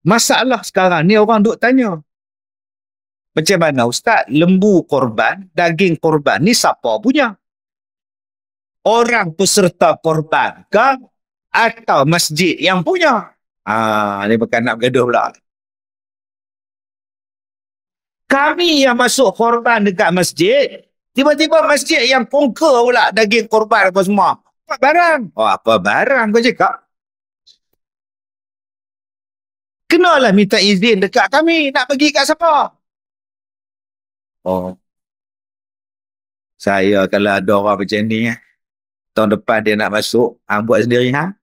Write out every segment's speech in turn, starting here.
Masalah sekarang ni orang duk tanya. Macam mana Ustaz? Lembu korban, daging korban ni siapa punya? Orang peserta korban ke? Atau masjid yang punya? Ah, ha, ni bukan nak bergaduh pula. Kami yang masuk korban dekat masjid, tiba-tiba masjid yang pungka pula daging korban apa semua. Apa barang? Oh, apa barang kau cakap? kenalah minta izin dekat kami nak pergi kat siapa. Oh. Saya kalau ada orang macam ni eh. Tahun depan dia nak masuk, hang ah, buat sendiri ha.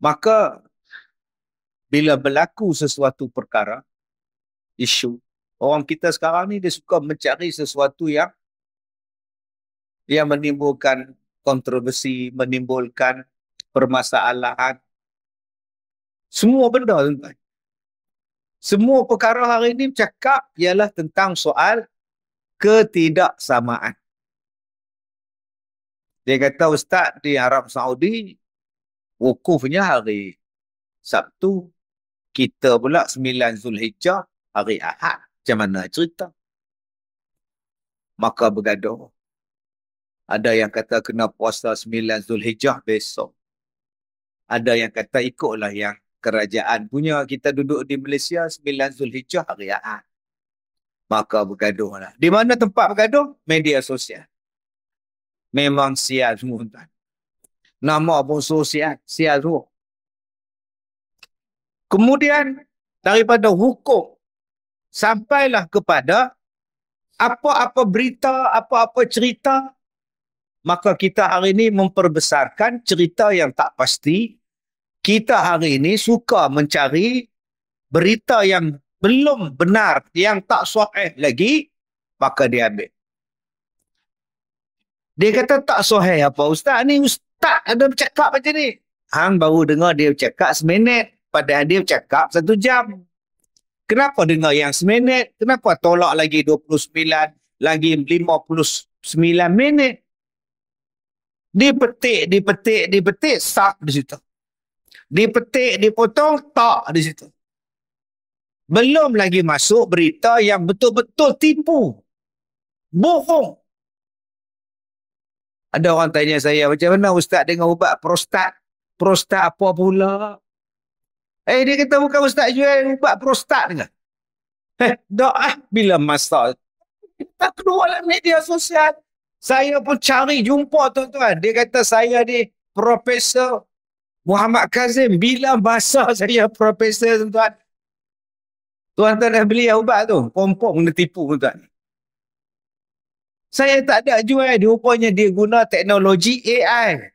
Maka bila berlaku sesuatu perkara, isu, orang kita sekarang ni dia suka mencari sesuatu yang yang menimbulkan kontroversi, menimbulkan permasalahan. Semua benda tuan-tuan. Semua perkara hari ini cakap ialah tentang soal ketidaksamaan. Dia kata ustaz di Arab Saudi wukufnya hari Sabtu. Kita pula 9 Zulhijjah hari Ahad. Macam mana cerita? Maka bergaduh. Ada yang kata kena puasa 9 Zulhijjah besok. Ada yang kata ikutlah yang kerajaan punya. Kita duduk di Malaysia 9 Zulhijjah hari Ahad. Maka bergaduhlah. Di mana tempat bergaduh? Media sosial. Memang sial semua tuan. Nama pun sosial, sial semua. Kemudian daripada hukum sampailah kepada apa-apa berita, apa-apa cerita maka kita hari ini memperbesarkan cerita yang tak pasti. Kita hari ini suka mencari berita yang belum benar, yang tak sahih lagi, maka dia ambil. Dia kata tak sahih apa ustaz ni? Ustaz ada bercakap macam ni. Hang baru dengar dia bercakap seminit. Padahal dia bercakap satu jam. Kenapa dengar yang seminit? Kenapa tolak lagi 29, lagi 59 minit? Dipetik, dipetik, dipetik, sak di situ. Dipetik, dipotong, tak di situ. Belum lagi masuk berita yang betul-betul tipu. Bohong. Ada orang tanya saya, macam mana ustaz dengan ubat prostat? Prostat apa pula? Eh, hey, dia kata bukan ustaz jual ubat prostat dengan. Eh, hey, eh, doa bila masa. Kita keluar lah media sosial. Saya pun cari jumpa tuan-tuan. Dia kata saya ni Profesor Muhammad Kazim. Bila bahasa saya Profesor tuan-tuan. Tuan-tuan dah beli ubat tu. Kompong dia tipu tuan-tuan. Saya tak ada jual. Dia rupanya dia guna teknologi AI.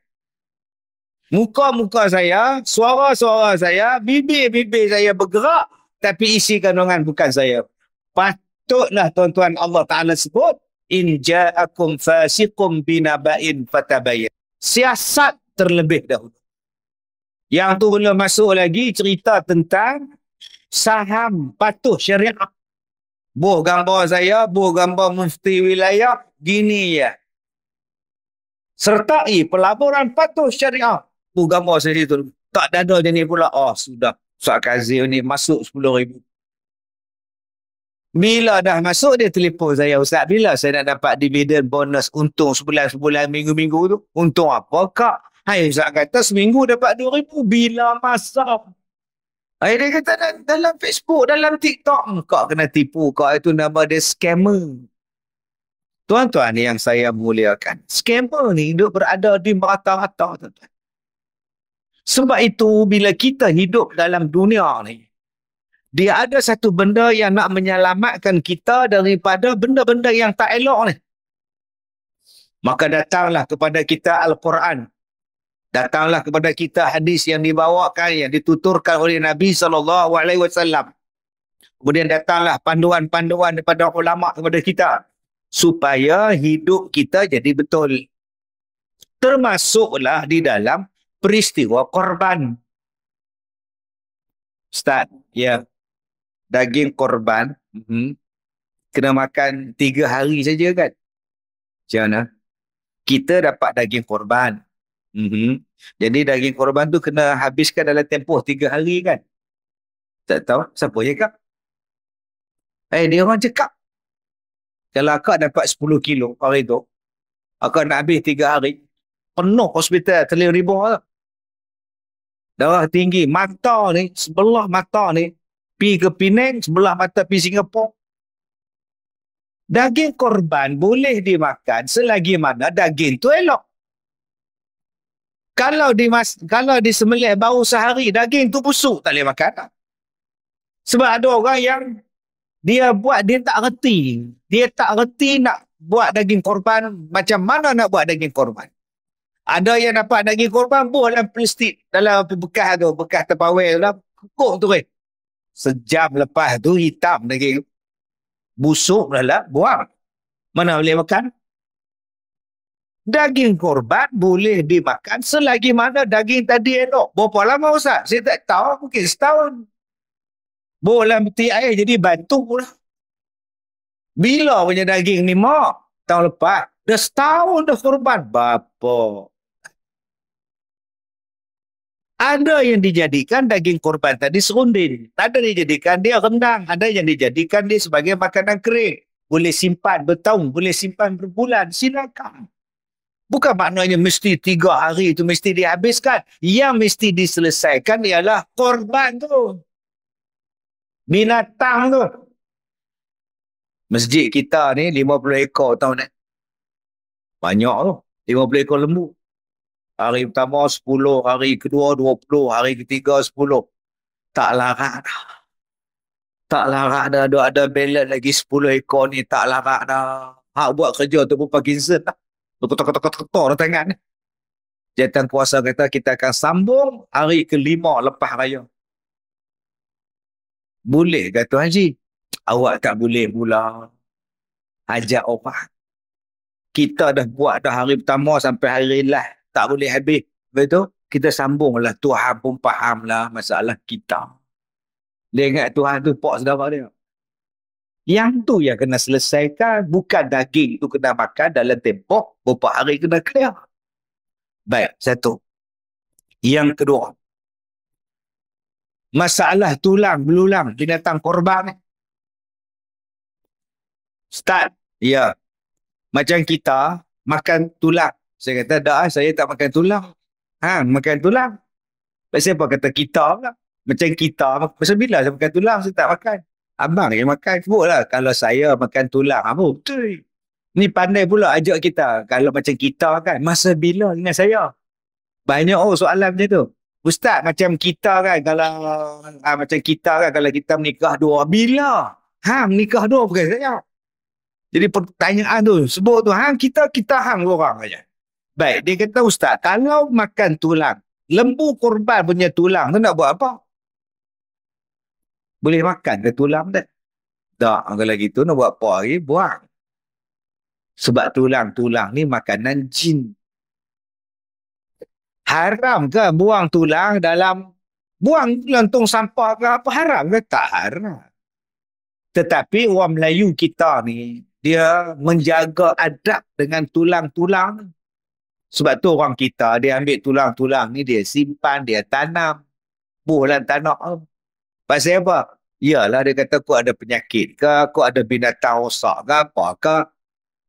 Muka-muka saya, suara-suara saya, bibir-bibir saya bergerak. Tapi isi kandungan bukan saya. Patutlah tuan-tuan Allah Ta'ala sebut in ja'akum fasiqum binaba'in fatabayyan. Siasat terlebih dahulu. Yang tu belum masuk lagi cerita tentang saham patuh syariah. Buh gambar saya, buh gambar mufti wilayah, gini ya. Sertai pelaburan patuh syariah. Buh gambar saya situ. Tak ada dia ni pula. Oh sudah. Suat Kazir ni masuk 10 ribu. Bila dah masuk dia telefon saya Ustaz bila saya nak dapat dividen bonus untung sebulan-sebulan minggu-minggu tu untung apa kak? Hai Ustaz kata seminggu dapat 2000 bila masa? Hai dia kata dalam Facebook dalam TikTok hmm, kak kena tipu kak itu nama dia scammer. Tuan-tuan yang saya muliakan, scammer ni hidup berada di mata-mata tuan Sebab itu bila kita hidup dalam dunia ni, dia ada satu benda yang nak menyelamatkan kita daripada benda-benda yang tak elok ni. Maka datanglah kepada kita Al-Quran. Datanglah kepada kita hadis yang dibawakan, yang dituturkan oleh Nabi SAW. Kemudian datanglah panduan-panduan daripada ulama' kepada kita. Supaya hidup kita jadi betul. Termasuklah di dalam peristiwa korban. Ustaz, ya. Yeah daging korban mm-hmm. kena makan tiga hari saja kan? Macam mana? Kita dapat daging korban. Mm-hmm. Jadi daging korban tu kena habiskan dalam tempoh tiga hari kan? Tak tahu siapa cakap. Eh, dia orang cakap. Kalau akak dapat sepuluh kilo hari tu, akak nak habis tiga hari, penuh hospital telinga ribu lah. Darah tinggi, mata ni, sebelah mata ni, pi ke Penang, sebelah mata pi Singapura. Daging korban boleh dimakan selagi mana daging tu elok. Kalau di mas, kalau di disembelih bau sehari daging tu busuk tak boleh makan. Sebab ada orang yang dia buat dia tak reti. Dia tak reti nak buat daging korban macam mana nak buat daging korban. Ada yang dapat daging korban buah dalam plastik dalam bekas tu, bekas terpawai dalam lah. Kukuk tu Eh sejam lepas tu hitam daging busuk lah buang mana boleh makan daging korban boleh dimakan selagi mana daging tadi elok berapa lama Ustaz? saya tak tahu mungkin setahun boleh peti air jadi bantu lah. bila punya daging ni mak tahun lepas dah setahun dah korban bapak ada yang dijadikan daging korban tadi serunding. Ada yang dijadikan dia rendang. Ada yang dijadikan dia sebagai makanan kering. Boleh simpan bertahun, boleh simpan berbulan. Silakan. Bukan maknanya mesti tiga hari itu mesti dihabiskan. Yang mesti diselesaikan ialah korban tu. Binatang tu. Masjid kita ni 50 ekor tahun ni. Banyak tu. 50 ekor lembu. Hari pertama 10, hari kedua 20, hari ketiga 10. Tak larat dah. Tak larat dah. Ada, ada ballot lagi 10 ekor ni. Tak larat dah. Hak buat kerja tu pun Parkinson lah. Ketuk-ketuk-ketuk-ketuk dah tangan ni. Jatuhan kuasa kata kita akan sambung hari kelima lepas raya. Boleh kata Tuan Haji. Awak tak boleh pula ajak orang. Kita dah buat dah hari pertama sampai hari lah tak boleh habis. Lepas tu, kita lah Tuhan pun lah masalah kita. Dia ingat Tuhan tu pok sedap dia. Yang tu yang kena selesaikan. Bukan daging tu kena makan dalam tempoh. Beberapa hari kena clear. Baik, satu. Yang kedua. Masalah tulang, belulang, binatang korban ni. Start. Ya. Macam kita makan tulang. Saya kata, dah ah, saya tak makan tulang. Ha, makan tulang. Lepas siapa kata kita pula. Macam kita. Macam bila saya makan tulang, saya tak makan. Abang yang makan. Sebutlah kalau saya makan tulang. Apa? Betul. Ni pandai pula ajak kita. Kalau macam kita kan, masa bila dengan saya? Banyak oh soalan macam tu. Ustaz, macam kita kan, kalau ha, macam kita kan, kalau kita menikah dua, bila? Ha, menikah dua bukan saya. Jadi pertanyaan tu, sebut tu, ha, kita, kita, hang orang aja. Baik, dia kata ustaz, kalau makan tulang, lembu korban punya tulang tu nak buat apa? Boleh makan ke tulang tak? Tak, kalau gitu nak buat apa lagi? Buang. Sebab tulang-tulang ni makanan jin. Haram ke buang tulang dalam buang lontong sampah ke apa? Haram ke? Tak haram. Tetapi orang Melayu kita ni, dia menjaga adab dengan tulang-tulang ni. Sebab tu orang kita dia ambil tulang-tulang ni dia simpan, dia tanam. Buh dalam tanah. Pasal apa? Iyalah dia kata kau ada penyakit ke, kau ada binatang rosak ke, apa ke.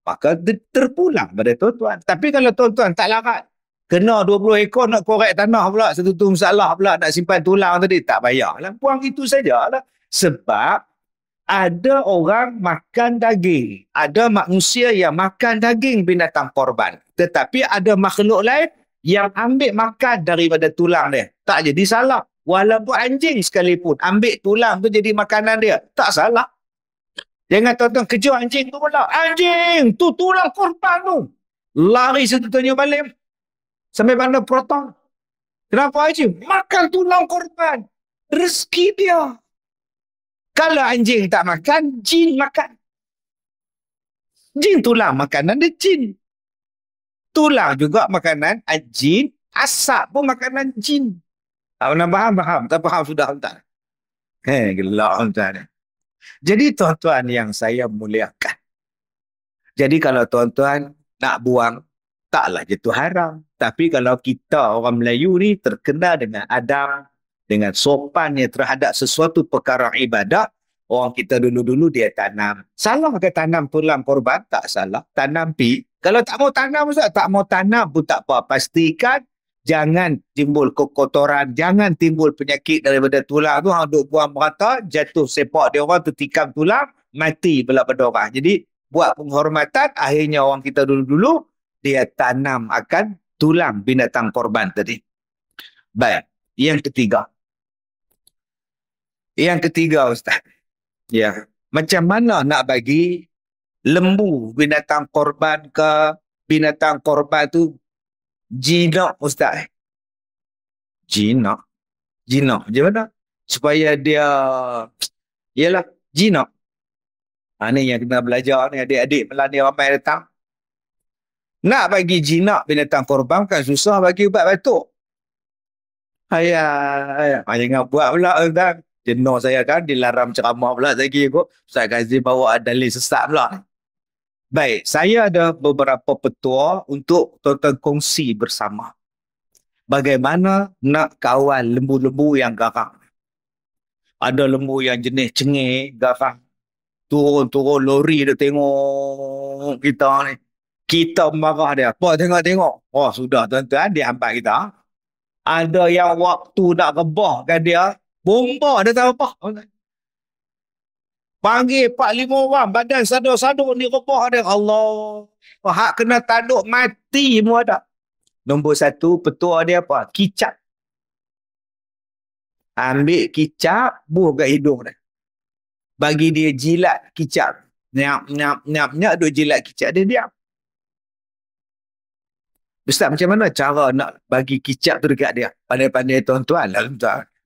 Maka terpulang pada tuan-tuan. Tapi kalau tuan-tuan tak larat, kena 20 ekor nak korek tanah pula, satu tu masalah pula nak simpan tulang tadi, tak payah. Lah. Buang itu sajalah. Sebab ada orang makan daging. Ada manusia yang makan daging binatang korban. Tetapi ada makhluk lain yang ambil makan daripada tulang dia. Tak jadi salah. Walaupun anjing sekalipun ambil tulang tu jadi makanan dia. Tak salah. Jangan tuan-tuan anjing tu pula. Anjing tu tulang korban tu. Lari setentunya balik. Sampai mana proton. Kenapa anjing? Makan tulang korban. Rezeki dia. Kalau anjing tak makan, jin makan. Jin tulang makanan dia jin itulah juga makanan jin asap pun makanan jin tak pernah faham faham tak faham sudah tuan Hei, eh, gelak tuan jadi tuan-tuan yang saya muliakan jadi kalau tuan-tuan nak buang taklah je haram tapi kalau kita orang Melayu ni terkenal dengan adab dengan sopannya terhadap sesuatu perkara ibadat, Orang kita dulu-dulu dia tanam. Salah ke tanam pulang korban? Tak salah. Tanam pi, kalau tak mau tanam Ustaz, tak mau tanam pun tak apa. Pastikan jangan timbul kekotoran, jangan timbul penyakit daripada tulang tu. Ha, duk buang merata, jatuh sepak dia orang, tu tikam tulang, mati pula pada orang. Jadi buat penghormatan, akhirnya orang kita dulu-dulu, dia tanam akan tulang binatang korban tadi. Baik, yang ketiga. Yang ketiga Ustaz. Ya, macam mana nak bagi lembu binatang korban ke binatang korban tu jinak ustaz eh jinak jinak macam mana supaya dia yelah jinak ha, ni yang kena belajar ni adik-adik pelan ni ramai datang nak bagi jinak binatang korban kan susah bagi ubat batuk ayah ayah ha, jangan buat pula ustaz jenuh saya kan dilaram ceramah pula lagi kot ustaz Ghazi bawa dalil sesat pula ni Baik, saya ada beberapa petua untuk tuan-tuan kongsi bersama. Bagaimana nak kawal lembu-lembu yang garang. Ada lembu yang jenis cengih, garang. Turun-turun lori dia tengok kita ni. Kita marah dia. Apa tengok-tengok? Oh, sudah tuan-tuan. Dia hampat kita. Ada yang waktu nak rebahkan dia. Bomba dia tak apa. Panggil Pak 5 orang. Badan sadu-sadu ni roboh dia. Allah. Oh, hak kena taduk mati mu ada. Nombor satu, petua dia apa? Kicap. Ambil kicap, buh kat hidung dia. Bagi dia jilat kicap. Nyap, nyap, nyap, nyap, duk jilat kicap dia diam. Ustaz, macam mana cara nak bagi kicap tu dekat dia? Pandai-pandai tuan-tuan lah,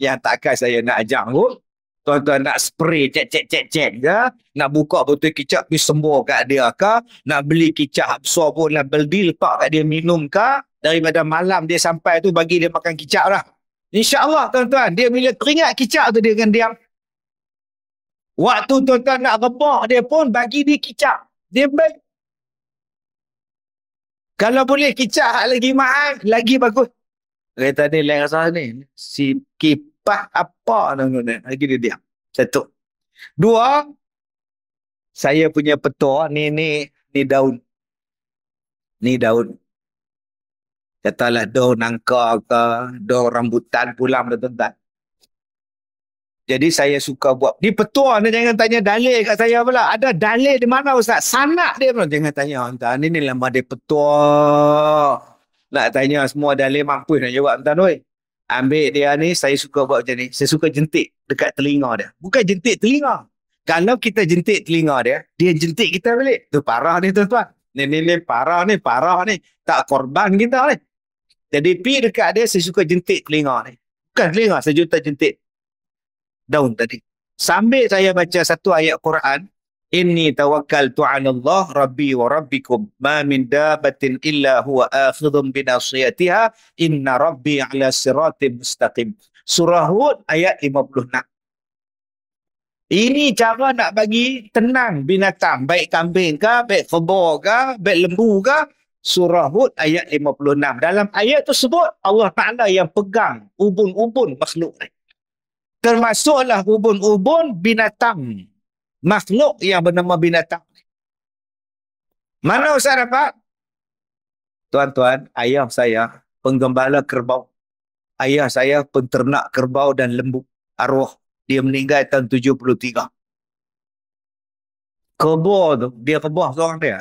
Yang takkan saya nak ajar pun. Oh. Tuan-tuan nak spray cek cek cek cek ya. Nak buka botol kicap pergi sembuh kat dia ke. Nak beli kicap hapsor pun nak beli lepak kat dia minum ke. Daripada malam dia sampai tu bagi dia makan kicap lah. InsyaAllah tuan-tuan. Dia bila teringat kicap tu dia akan diam. Waktu tuan-tuan nak rebah dia pun bagi dia kicap. Dia beli. Kalau boleh kicap lagi mahal, lagi bagus. Kereta ni lain rasa ni. Si Kip Pak apa tuan-tuan lagi dia diam satu dua saya punya petua ni ni ni daun ni daun katalah daun nangka ke daun rambutan pula tuan-tuan jadi saya suka buat ni petua ni jangan tanya dalil kat saya pula ada dalil di mana ustaz sanak dia pun jangan tanya tuan-tuan ni ni lama dia petua nak tanya semua dalil mampu nak jawab tuan-tuan ambil dia ni saya suka buat macam ni saya suka jentik dekat telinga dia bukan jentik telinga kalau kita jentik telinga dia dia jentik kita balik tu parah ni tu tuan ni ni ni parah ni parah ni tak korban kita ni jadi pi dekat dia saya suka jentik telinga ni bukan telinga saya juta jentik daun tadi sambil saya baca satu ayat Quran Inni tawakkaltu 'ala Allah Rabbi wa Rabbikum ma min dabbatin illa huwa akhidhun bi nasiyatiha inna Rabbi 'ala siratim mustaqim. Surah Hud ayat 56. Ini cara nak bagi tenang binatang, baik kambing ke, baik kebo ke, baik lembu ke, Surah Hud ayat 56. Dalam ayat sebut Allah Ta'ala yang pegang ubun-ubun makhluk Termasuklah ubun-ubun binatang makhluk yang bernama binatang. Mana Ustaz dapat? Tuan-tuan, ayah saya penggembala kerbau. Ayah saya penternak kerbau dan lembu. Arwah. Dia meninggal tahun 73. Kerbau tu, dia kebuah seorang dia.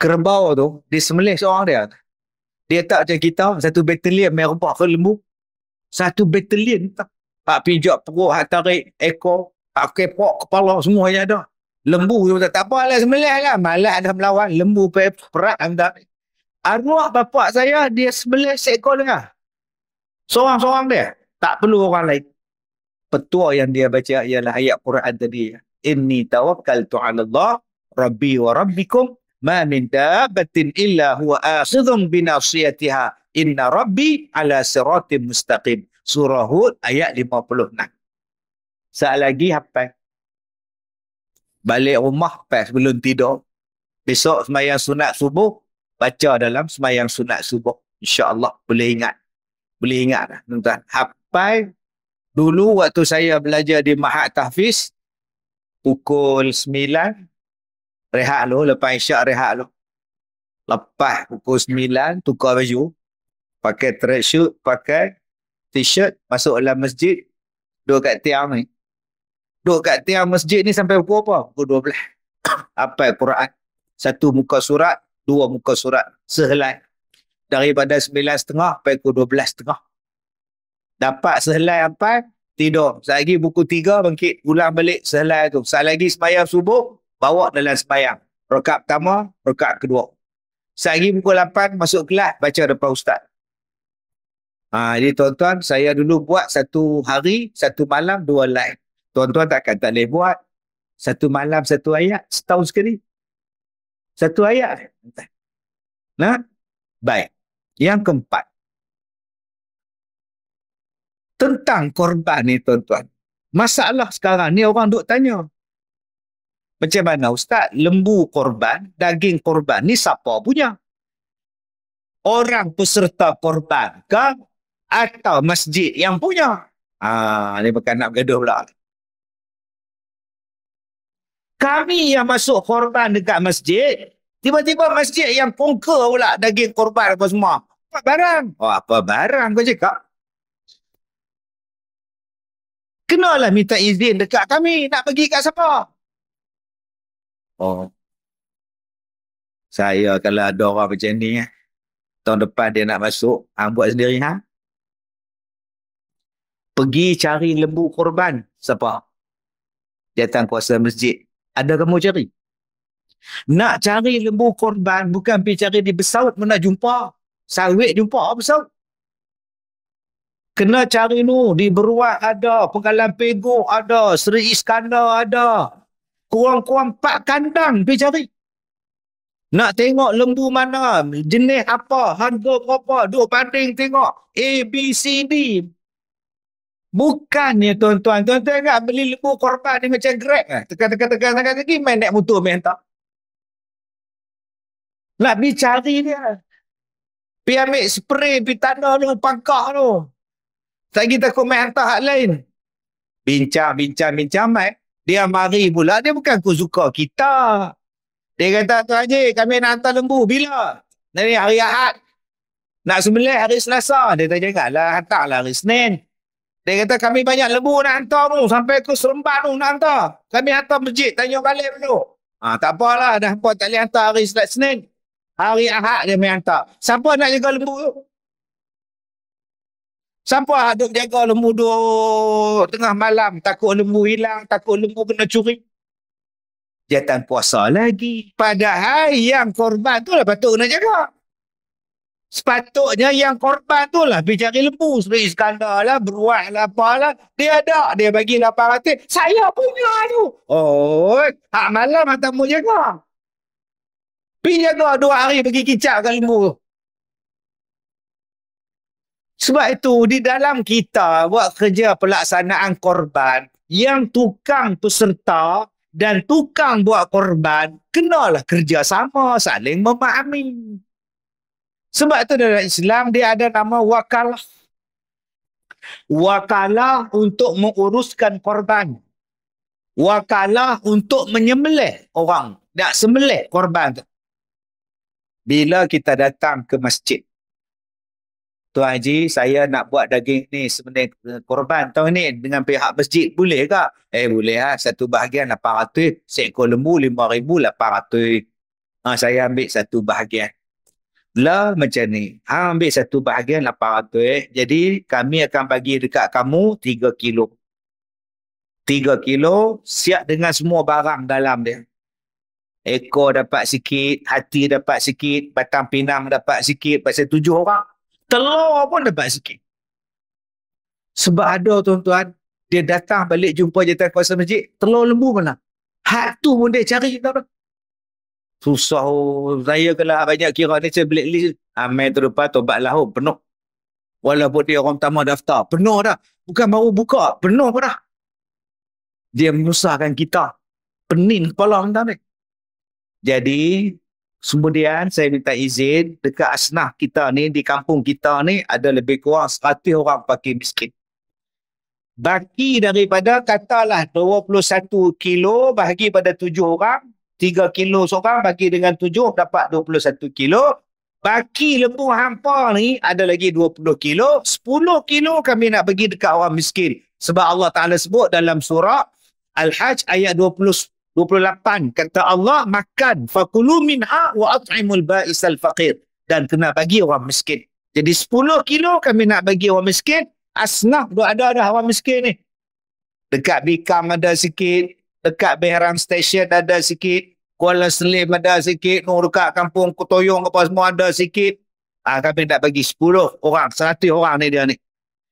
Kerbau tu, dia semelih seorang dia. Dia tak macam kita, satu batalion merubah ke lembu. Satu batalion tak. Hak pijak perut, hak tarik, ekor, Aku kepok kepala semua yang ada. Lembu tu tak apa lah sembelih kan. Malas dah melawan. Lembu perak. kan Arwah bapak saya dia sembelih seekor dengar. Seorang-seorang dia. Tak perlu orang lain. Petua yang dia baca ialah ayat Quran tadi. Inni tawakkal tu'alallah rabbi wa rabbikum ma min dabatin illa huwa asidhum binasiyatiha inna rabbi ala siratim mustaqim. Surah Hud ayat 56. Saat lagi apa? Balik rumah apa? sebelum tidur. Besok semayang sunat subuh. Baca dalam semayang sunat subuh. Insya Allah boleh ingat. Boleh ingat lah tuan-tuan. Hafal. Dulu waktu saya belajar di Mahat Tahfiz. Pukul 9. Rehat lu Lepas isyak rehat lu Lepas pukul 9. Tukar baju. Pakai tracksuit. Pakai t-shirt. Masuk dalam masjid. Duduk kat tiang ni duduk kat tiang masjid ni sampai pukul apa? Pukul belah Apa Quran? Satu muka surat, dua muka surat. Sehelai. Daripada 9.30 sampai pukul setengah. Dapat sehelai apa? Tidur. Sekejap lagi buku tiga bangkit. Ulang balik sehelai tu. Sekejap lagi sembahyang subuh, bawa dalam sembahyang. Rekat pertama, rekat kedua. Sekejap lagi buku 8, masuk kelas, baca depan ustaz. Ha, jadi tuan-tuan, saya dulu buat satu hari, satu malam, dua live. Tuan-tuan takkan tak boleh buat satu malam satu ayat setahun sekali. Satu ayat. Nah, baik. Yang keempat. Tentang korban ni tuan-tuan. Masalah sekarang ni orang duk tanya. Macam mana Ustaz? Lembu korban, daging korban ni siapa punya? Orang peserta korban ke? Atau masjid yang punya? Ah, ha, ni bukan nak bergaduh pula kami yang masuk korban dekat masjid, tiba-tiba masjid yang pungka pula daging korban apa semua. Apa barang? Oh, apa barang kau cakap? Kenalah minta izin dekat kami nak pergi kat siapa? Oh. Saya kalau ada orang macam ni, eh, tahun depan dia nak masuk, hang buat sendiri, ha? Pergi cari lembu korban. Siapa? Datang kuasa masjid ada kamu cari. Nak cari lembu korban, bukan pergi cari di pesawat mana jumpa. Salwik jumpa, apa pesawat? Kena cari nu di Beruat ada, Pengalan Pegok ada, Sri Iskandar ada. Kurang-kurang empat kandang pergi cari. Nak tengok lembu mana, jenis apa, harga berapa, duk panding tengok. A, B, C, D. Bukan ni tuan-tuan. Tuan-tuan kan beli lembu korban ni macam grek, eh? kan? Tekan-tekan-tekan lagi tekan, main naik motor main tak. Nak pergi cari dia. Pergi ambil spray, pergi tanah tu, pangkak tu. Tak kita takut main hantar hak lain. Bincang, bincang, bincang mai. Eh? Dia mari pula, dia bukan aku suka kita. Dia kata, Tuan Haji, kami nak hantar lembu. Bila? Nanti hari Ahad. Nak sembelih hari Selasa. Dia tak lah, janganlah, lah hari Senin. Dia kata kami banyak lembu nak hantar tu. Sampai ke Seremban tu nak hantar. Kami hantar masjid. Tanya balik dulu. Ha, tak apalah. Dah apa tak boleh hantar hari Selat Senin. Hari Ahad dia main hantar. Siapa nak jaga lembu tu? Siapa duk jaga lembu tu tengah malam? Takut lembu hilang. Takut lembu kena curi. Jatan puasa lagi. Padahal yang korban tu lah patut nak jaga. Sepatutnya yang korban tu lah pergi cari lembu. Seperti Iskandar lah, beruat lah, apa lah. Dia ada. Dia bagi 800. Saya punya tu. Oh, hak malam hatamu jaga. Pergi jaga dua hari pergi kicap kat lembu tu. Sebab itu, di dalam kita buat kerja pelaksanaan korban, yang tukang peserta dan tukang buat korban, kenalah kerjasama saling memahami. Sebab tu dalam Islam dia ada nama wakalah. Wakalah untuk menguruskan korban. Wakalah untuk menyembelih orang. tak sembelih korban tu. Bila kita datang ke masjid. Tuan Haji, saya nak buat daging ni sembelih korban tahun ni dengan pihak masjid. Boleh ke? Eh boleh lah. Satu bahagian 800. Seekor lembu 5,800. Ha, ah, saya ambil satu bahagian lah macam ni. Ha, ambil satu bahagian 800 eh. Jadi kami akan bagi dekat kamu tiga kilo. tiga kilo siap dengan semua barang dalam dia. Ekor dapat sikit, hati dapat sikit, batang pinang dapat sikit. Pasal tujuh orang, telur pun dapat sikit. Sebab ada tuan-tuan, dia datang balik jumpa jatah kuasa masjid, telur lembu mana? hatu tu pun dia cari. Tuan-tuan susah saya kena banyak kira ni saya blacklist amin ah, tu lepas tobat lah oh, penuh walaupun dia orang pertama daftar penuh dah bukan baru buka penuh pun dah dia menyusahkan kita Penin kepala kita ni jadi kemudian saya minta izin dekat asnah kita ni di kampung kita ni ada lebih kurang 100 orang pakai miskin Bagi daripada katalah 21 kilo bahagi pada 7 orang Tiga kilo seorang bagi dengan tujuh dapat dua puluh satu kilo. Baki lembu hampa ni ada lagi dua puluh kilo. sepuluh kilo kami nak bagi dekat orang miskin. Sebab Allah Ta'ala sebut dalam surah Al-Hajj ayat dua dua puluh puluh lapan Kata Allah makan. Fakulu minha wa at'imul ba'is al-faqir. Dan kena bagi orang miskin. Jadi sepuluh kilo kami nak bagi orang miskin. Asnaf dah ada dah orang miskin ni. Dekat bikam ada sikit dekat Behram Station ada sikit, Kuala Selim ada sikit, Nur dekat kampung Kutoyong apa semua ada sikit. Ah kami nak bagi 10 orang, 100 orang ni dia ni.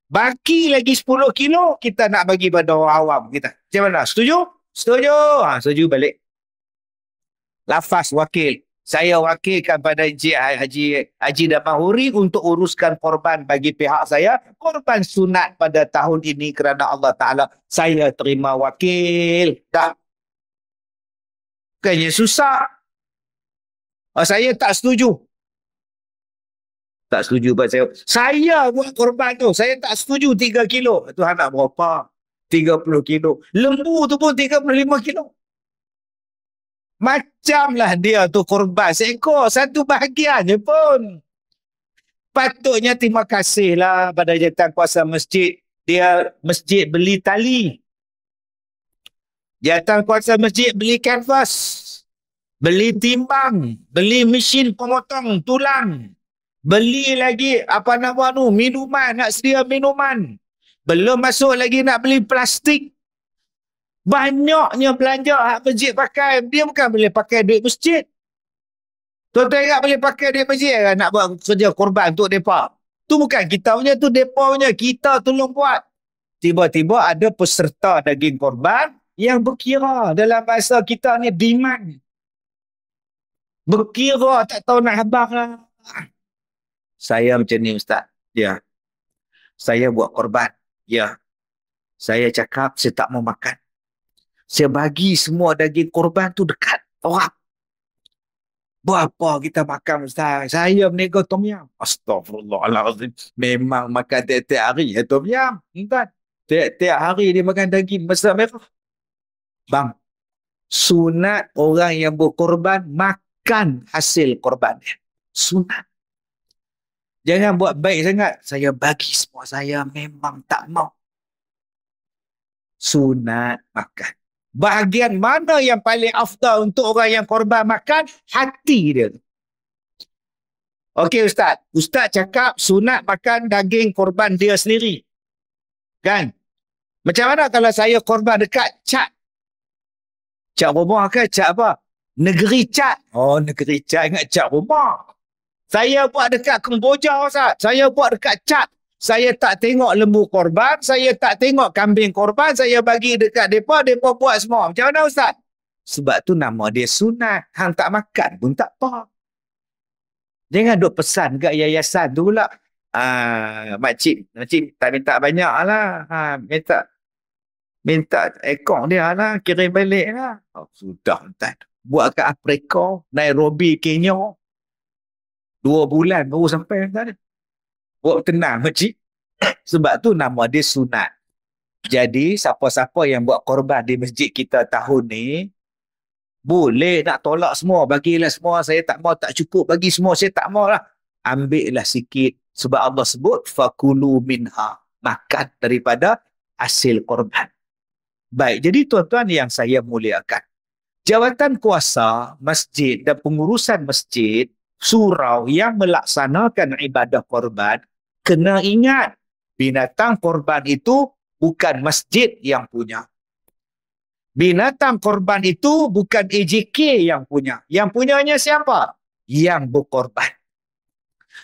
Baki lagi 10 kilo kita nak bagi pada orang awam kita. Macam mana? Setuju? Setuju. Ha, setuju balik. Lafaz wakil saya wakilkan pada Encik Haji Haji Damahuri untuk uruskan korban bagi pihak saya. Korban sunat pada tahun ini kerana Allah Ta'ala saya terima wakil. Dah. Bukannya susah. Ah, saya tak setuju. Tak setuju buat saya. Saya buat korban tu. Saya tak setuju 3 kilo. Tuhan nak berapa? 30 kilo. Lembu tu pun 35 kilo. Macamlah dia tu korban seekor. Satu bahagian je pun. Patutnya terima kasih lah pada jatuh kuasa masjid. Dia masjid beli tali. Jatuh kuasa masjid beli kanvas. Beli timbang. Beli mesin pemotong tulang. Beli lagi apa nama tu minuman. Nak sedia minuman. Belum masuk lagi nak beli plastik. Banyaknya belanja hak masjid pakai. Dia bukan boleh pakai duit masjid. Tuan-tuan ingat boleh pakai duit masjid kan? nak buat kerja korban untuk mereka. Tu bukan kita punya, tu mereka punya. Kita tolong buat. Tiba-tiba ada peserta daging korban yang berkira dalam bahasa kita ni demand. Berkira tak tahu nak habang lah. Saya macam ni Ustaz. Ya. Saya buat korban. Ya. Saya cakap saya tak mau makan saya bagi semua daging korban tu dekat orang. Berapa kita makan Ustaz? Saya menega Tom Yam. Astagfirullahaladzim. Memang makan tiap-tiap hari ya Tom Yam. Entah. Tiap-tiap hari dia makan daging masa mereka Bang. Sunat orang yang buat berkorban makan hasil korban dia. Sunat. Jangan buat baik sangat. Saya bagi semua saya memang tak mau. Sunat makan bahagian mana yang paling after untuk orang yang korban makan hati dia Okey ustaz ustaz cakap sunat makan daging korban dia sendiri kan macam mana kalau saya korban dekat cat cat rumah ke cat apa negeri cat oh negeri cat ingat cat rumah saya buat dekat Kemboja Ustaz. Saya buat dekat cat saya tak tengok lembu korban, saya tak tengok kambing korban, saya bagi dekat mereka, mereka buat semua. Macam mana Ustaz? Sebab tu nama dia sunat. Hang tak makan pun tak apa. Jangan duk pesan ke yayasan tu pula. Ah, makcik, makcik tak minta banyak lah. Ha, minta minta ekor dia lah, kirim balik lah. Oh, sudah, Ustaz. Buat ke Afrika, Nairobi, Kenya. Dua bulan baru sampai Ustaz. Buat tenang makcik. Sebab tu nama dia sunat. Jadi siapa-siapa yang buat korban di masjid kita tahun ni boleh nak tolak semua. Bagilah semua. Saya tak mau tak cukup. Bagi semua. Saya tak mau lah. Ambil lah sikit. Sebab Allah sebut fakulu minha. Makan daripada hasil korban. Baik. Jadi tuan-tuan yang saya muliakan. Jawatan kuasa masjid dan pengurusan masjid surau yang melaksanakan ibadah korban kena ingat binatang korban itu bukan masjid yang punya. Binatang korban itu bukan AJK yang punya. Yang punyanya siapa? Yang berkorban.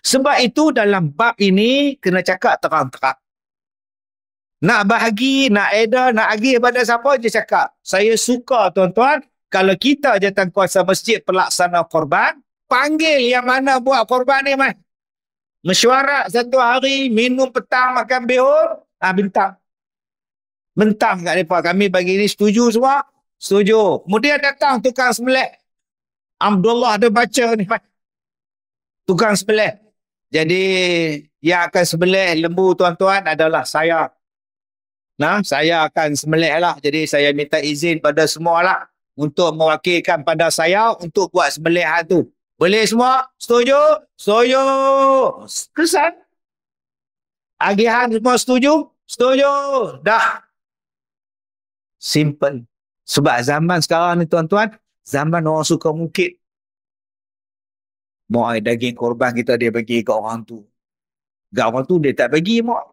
Sebab itu dalam bab ini kena cakap terang-terang. Nak bahagi, nak edar, nak agih pada siapa je cakap. Saya suka tuan-tuan kalau kita jatuh kuasa masjid pelaksana korban, panggil yang mana buat korban ni mas. Mesyuarat satu hari, minum petang, makan behul, ha, ah, bintang. Mentang kat mereka. Kami pagi ini setuju semua. Setuju. Kemudian datang tukang sebelah. Abdullah ada baca ni. Tukang sebelah. Jadi yang akan sebelah lembu tuan-tuan adalah saya. Nah, saya akan sebelah lah. Jadi saya minta izin pada semua lah. Untuk mewakilkan pada saya untuk buat sebelah tu. Boleh semua? Setuju? Setuju. Kesan? Agihan semua setuju? Setuju. Dah. Simple. Sebab zaman sekarang ni tuan-tuan, zaman orang suka mungkit. Mau ada daging korban kita dia bagi ke orang tu. Ke orang tu dia tak bagi mak.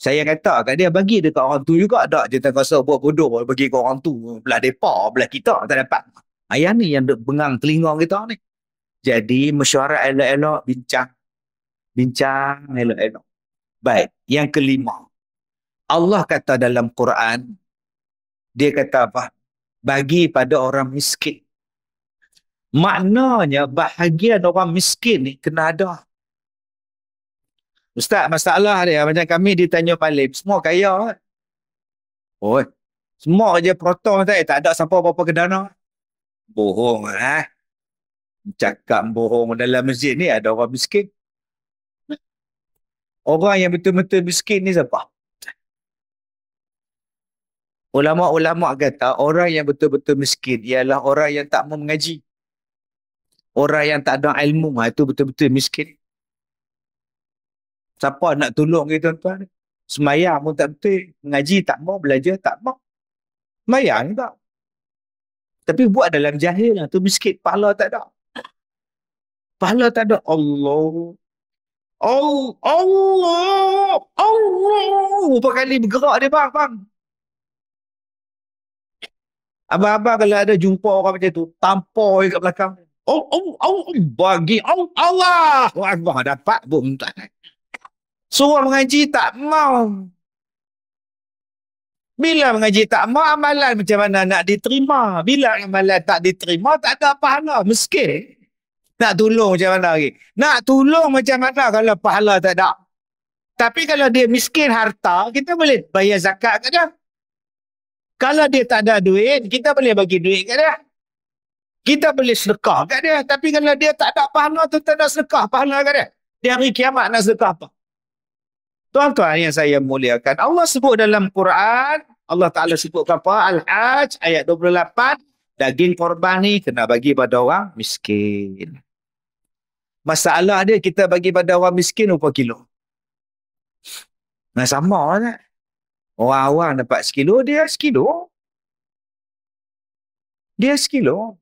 Saya kata kat dia bagi dekat orang tu juga. Tak je tak rasa buat bodoh bagi ke orang tu. Belah depa, belah kita tak dapat. Ayah ni yang bengang telinga kita ni. Jadi mesyuarat elok-elok bincang. Bincang elok-elok. Baik, yang kelima. Allah kata dalam Quran, dia kata apa? Bagi pada orang miskin. Maknanya bahagia orang miskin ni kena ada. Ustaz, masalah dia macam kami ditanya paling. Semua kaya. Oh, semua je proton tak, tak ada siapa-apa kedana. Bohong eh cakap bohong dalam masjid ni ada orang miskin. Orang yang betul-betul miskin ni siapa? Ulama-ulama kata orang yang betul-betul miskin ialah orang yang tak mau mengaji. Orang yang tak ada ilmu ha, itu betul-betul miskin. Siapa nak tolong kita tuan-tuan? Semayang pun tak betul. Mengaji tak mau, belajar tak mau. Semayang tak. Tapi buat dalam jahil lah tu miskin pahala tak ada. Pahala tak ada Allah. Allah. Allah. Berapa kali bergerak dia bang. bang. Abang-abang kalau ada jumpa orang macam tu. Tampoi kat belakang. Oh, oh, oh, bagi oh, Allah. Allah dapat pun. Suruh mengaji tak mau. Bila mengaji tak mau amalan macam mana nak diterima? Bila amalan tak diterima tak ada pahala. meski. Nak tolong macam mana lagi? Nak tolong macam mana kalau pahala tak ada? Tapi kalau dia miskin harta, kita boleh bayar zakat ke dia? Kalau dia tak ada duit, kita boleh bagi duit ke dia? Kita boleh sedekah ke dia? Tapi kalau dia tak ada pahala tu, tak ada sedekah pahala ke dia? Di hari kiamat nak sedekah apa? Tuan-tuan yang saya muliakan, Allah sebut dalam Quran, Allah Ta'ala sebut apa? Al-Hajj ayat 28, daging korban ni kena bagi pada orang miskin. Masalah dia kita bagi pada orang miskin upah kilo? Nah sama lah. Orang awal dapat sekilo, dia sekilo. Dia sekilo.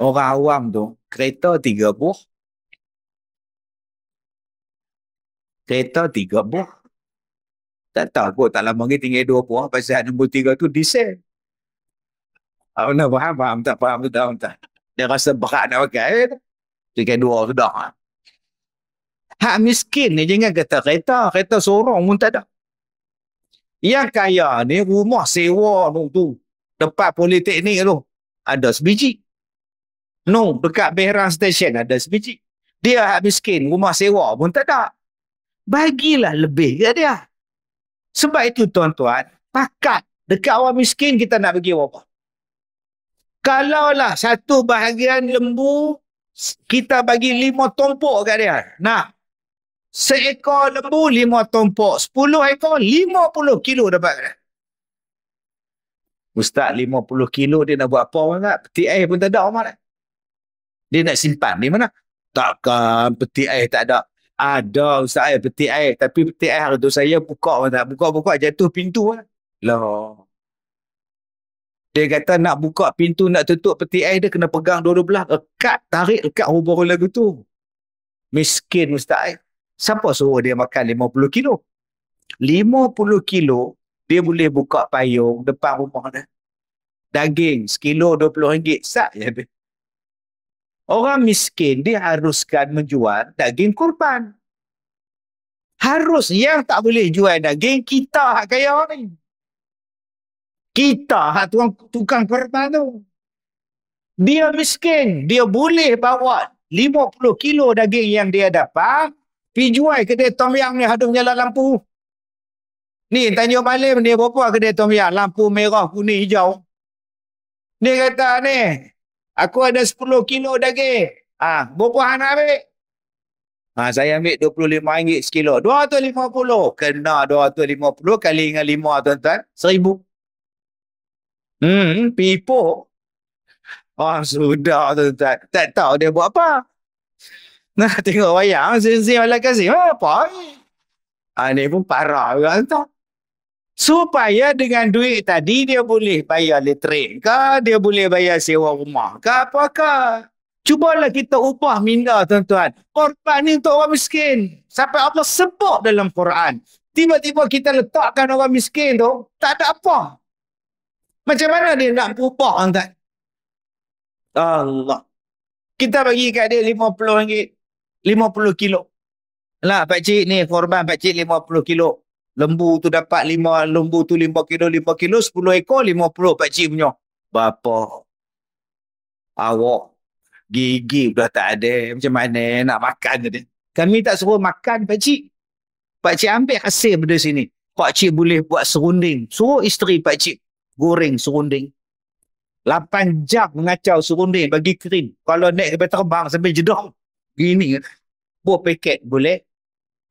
Orang awam tu, kereta tiga buah. Kereta tiga buah. Tak tahu kot, tak lama lagi tinggal dua buah. Pasal nombor tiga tu diesel. Tak pernah faham, faham tak faham tu tak, tak. Dia rasa berat nak pakai. Eh, Tiga dua sudah. Ha. Hak miskin ni jangan kata kereta. Kereta sorong pun tak ada. Yang kaya ni rumah sewa tu. tu. Depan politeknik tu. Ada sebiji. No, dekat Behran Station ada sebiji. Dia hak miskin, rumah sewa pun tak ada. Bagilah lebih ke dia. Sebab itu tuan-tuan, pakat dekat orang miskin kita nak bagi apa? Kalaulah satu bahagian lembu kita bagi lima tumpuk kat dia. Nah, seekor lembu lima tumpuk. Sepuluh ekor lima puluh kilo dapat kat dia. Ustaz lima puluh kilo dia nak buat apa orang tak? Peti air pun tak ada orang tak? Dia nak simpan di mana? Takkan peti air tak ada. Ada Ustaz air peti air. Tapi peti air tu saya buka orang tak? Buka-buka jatuh pintu lah. Loh. Dia kata nak buka pintu, nak tutup peti air dia kena pegang dua-dua belah. Rekat, tarik, rekat hubung lagu tu. Miskin Ustaz Aif. Siapa suruh dia makan lima puluh kilo? Lima puluh kilo, dia boleh buka payung depan rumah dia. Daging, sekilo RM20. Sat je. Ya, Orang miskin, dia haruskan menjual daging kurban. Harus yang tak boleh jual daging, kita hak kaya orang ni. Kita hak tuan tukang kereta tu. Dia miskin. Dia boleh bawa 50 kilo daging yang dia dapat. Pergi jual kedai Tom Yang ni hadung nyala lampu. Ni tanya malam ni berapa kedai Tom Yang. Lampu merah, kuning, hijau. Ni kata ni. Aku ada 10 kilo daging. Ha, berapa hang nak ambil? Ha, saya ambil RM25 sekilo. RM250. Kena RM250 kali dengan RM5 tuan-tuan. RM1,000. Hmm, hmm pipok. Ah, sudah tu tak, tak tahu dia buat apa. Nah, tengok wayang, zin-zin malam kasih. Ha, apa? Ah, ni pun parah juga tu. Supaya dengan duit tadi dia boleh bayar elektrik ke, dia boleh bayar sewa rumah ke, apakah? Cubalah kita ubah minda tuan-tuan. Korban ni untuk orang miskin. Sampai Allah sebut dalam Quran. Tiba-tiba kita letakkan orang miskin tu, tak ada apa. Macam mana dia nak pupuk angkat? Allah. Kita bagi kat dia RM50. RM50 kilo. Lah pakcik ni korban pakcik lima puluh kilo. Lembu tu dapat lima, lembu tu lima kilo, lima kilo, sepuluh ekor, lima 50 pakcik punya. Bapa. Awak. Gigi dah tak ada. Macam mana nak makan tadi? Kami tak suruh makan pakcik. Pakcik ambil hasil benda sini. Pakcik boleh buat serunding. Suruh isteri pakcik goreng serunding. lapan jam mengacau serunding bagi krim. Kalau naik sampai terbang sampai jedah. Gini. Buah paket boleh.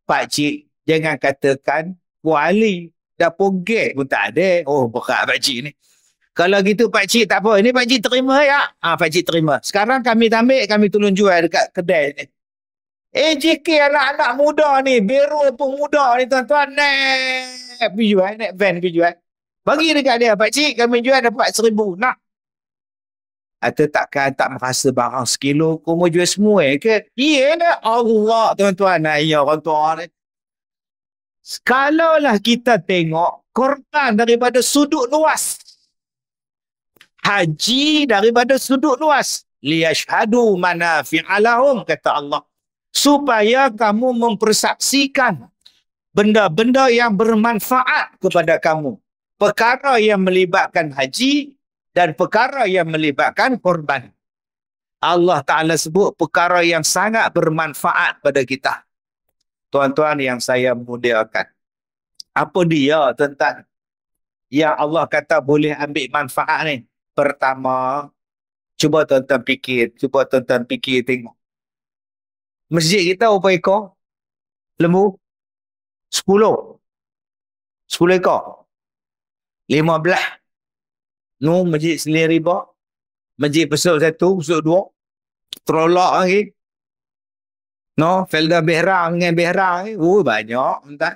Pakcik, jangan katakan kuali. Dapur gas pun tak ada. Oh, berat pakcik ni. Kalau gitu pakcik tak apa. Ini pakcik terima ya. Ah ha, pakcik terima. Sekarang kami tambah, kami tolong jual dekat kedai ni. AJK eh, anak-anak muda ni. Biru pun muda ni tuan-tuan. Naik pergi jual. Naik van pergi jual. Bagi dekat dia, Pak Cik, kami jual dapat seribu. Nak. Atau takkan tak merasa barang sekilo, kau mau jual semua eh, ke? Ya, nak Allah, tuan-tuan. Nah, ya, orang tua ni. Kalaulah kita tengok korban daripada sudut luas. Haji daripada sudut luas. Liyashadu manafi'alahum, kata Allah. Supaya kamu mempersaksikan benda-benda yang bermanfaat kepada kamu perkara yang melibatkan haji dan perkara yang melibatkan korban. Allah Ta'ala sebut perkara yang sangat bermanfaat pada kita. Tuan-tuan yang saya muliakan. Apa dia tentang yang Allah kata boleh ambil manfaat ni? Pertama, cuba tuan-tuan fikir. Cuba tuan-tuan fikir tengok. Masjid kita berapa ekor? Lembu? Sepuluh. Sepuluh ekor lima belah. Nu masjid seni riba. Masjid pesul satu, pesul dua. Trolok lagi. No, Felda Behra dengan Behra ni. Oh, banyak. Entah.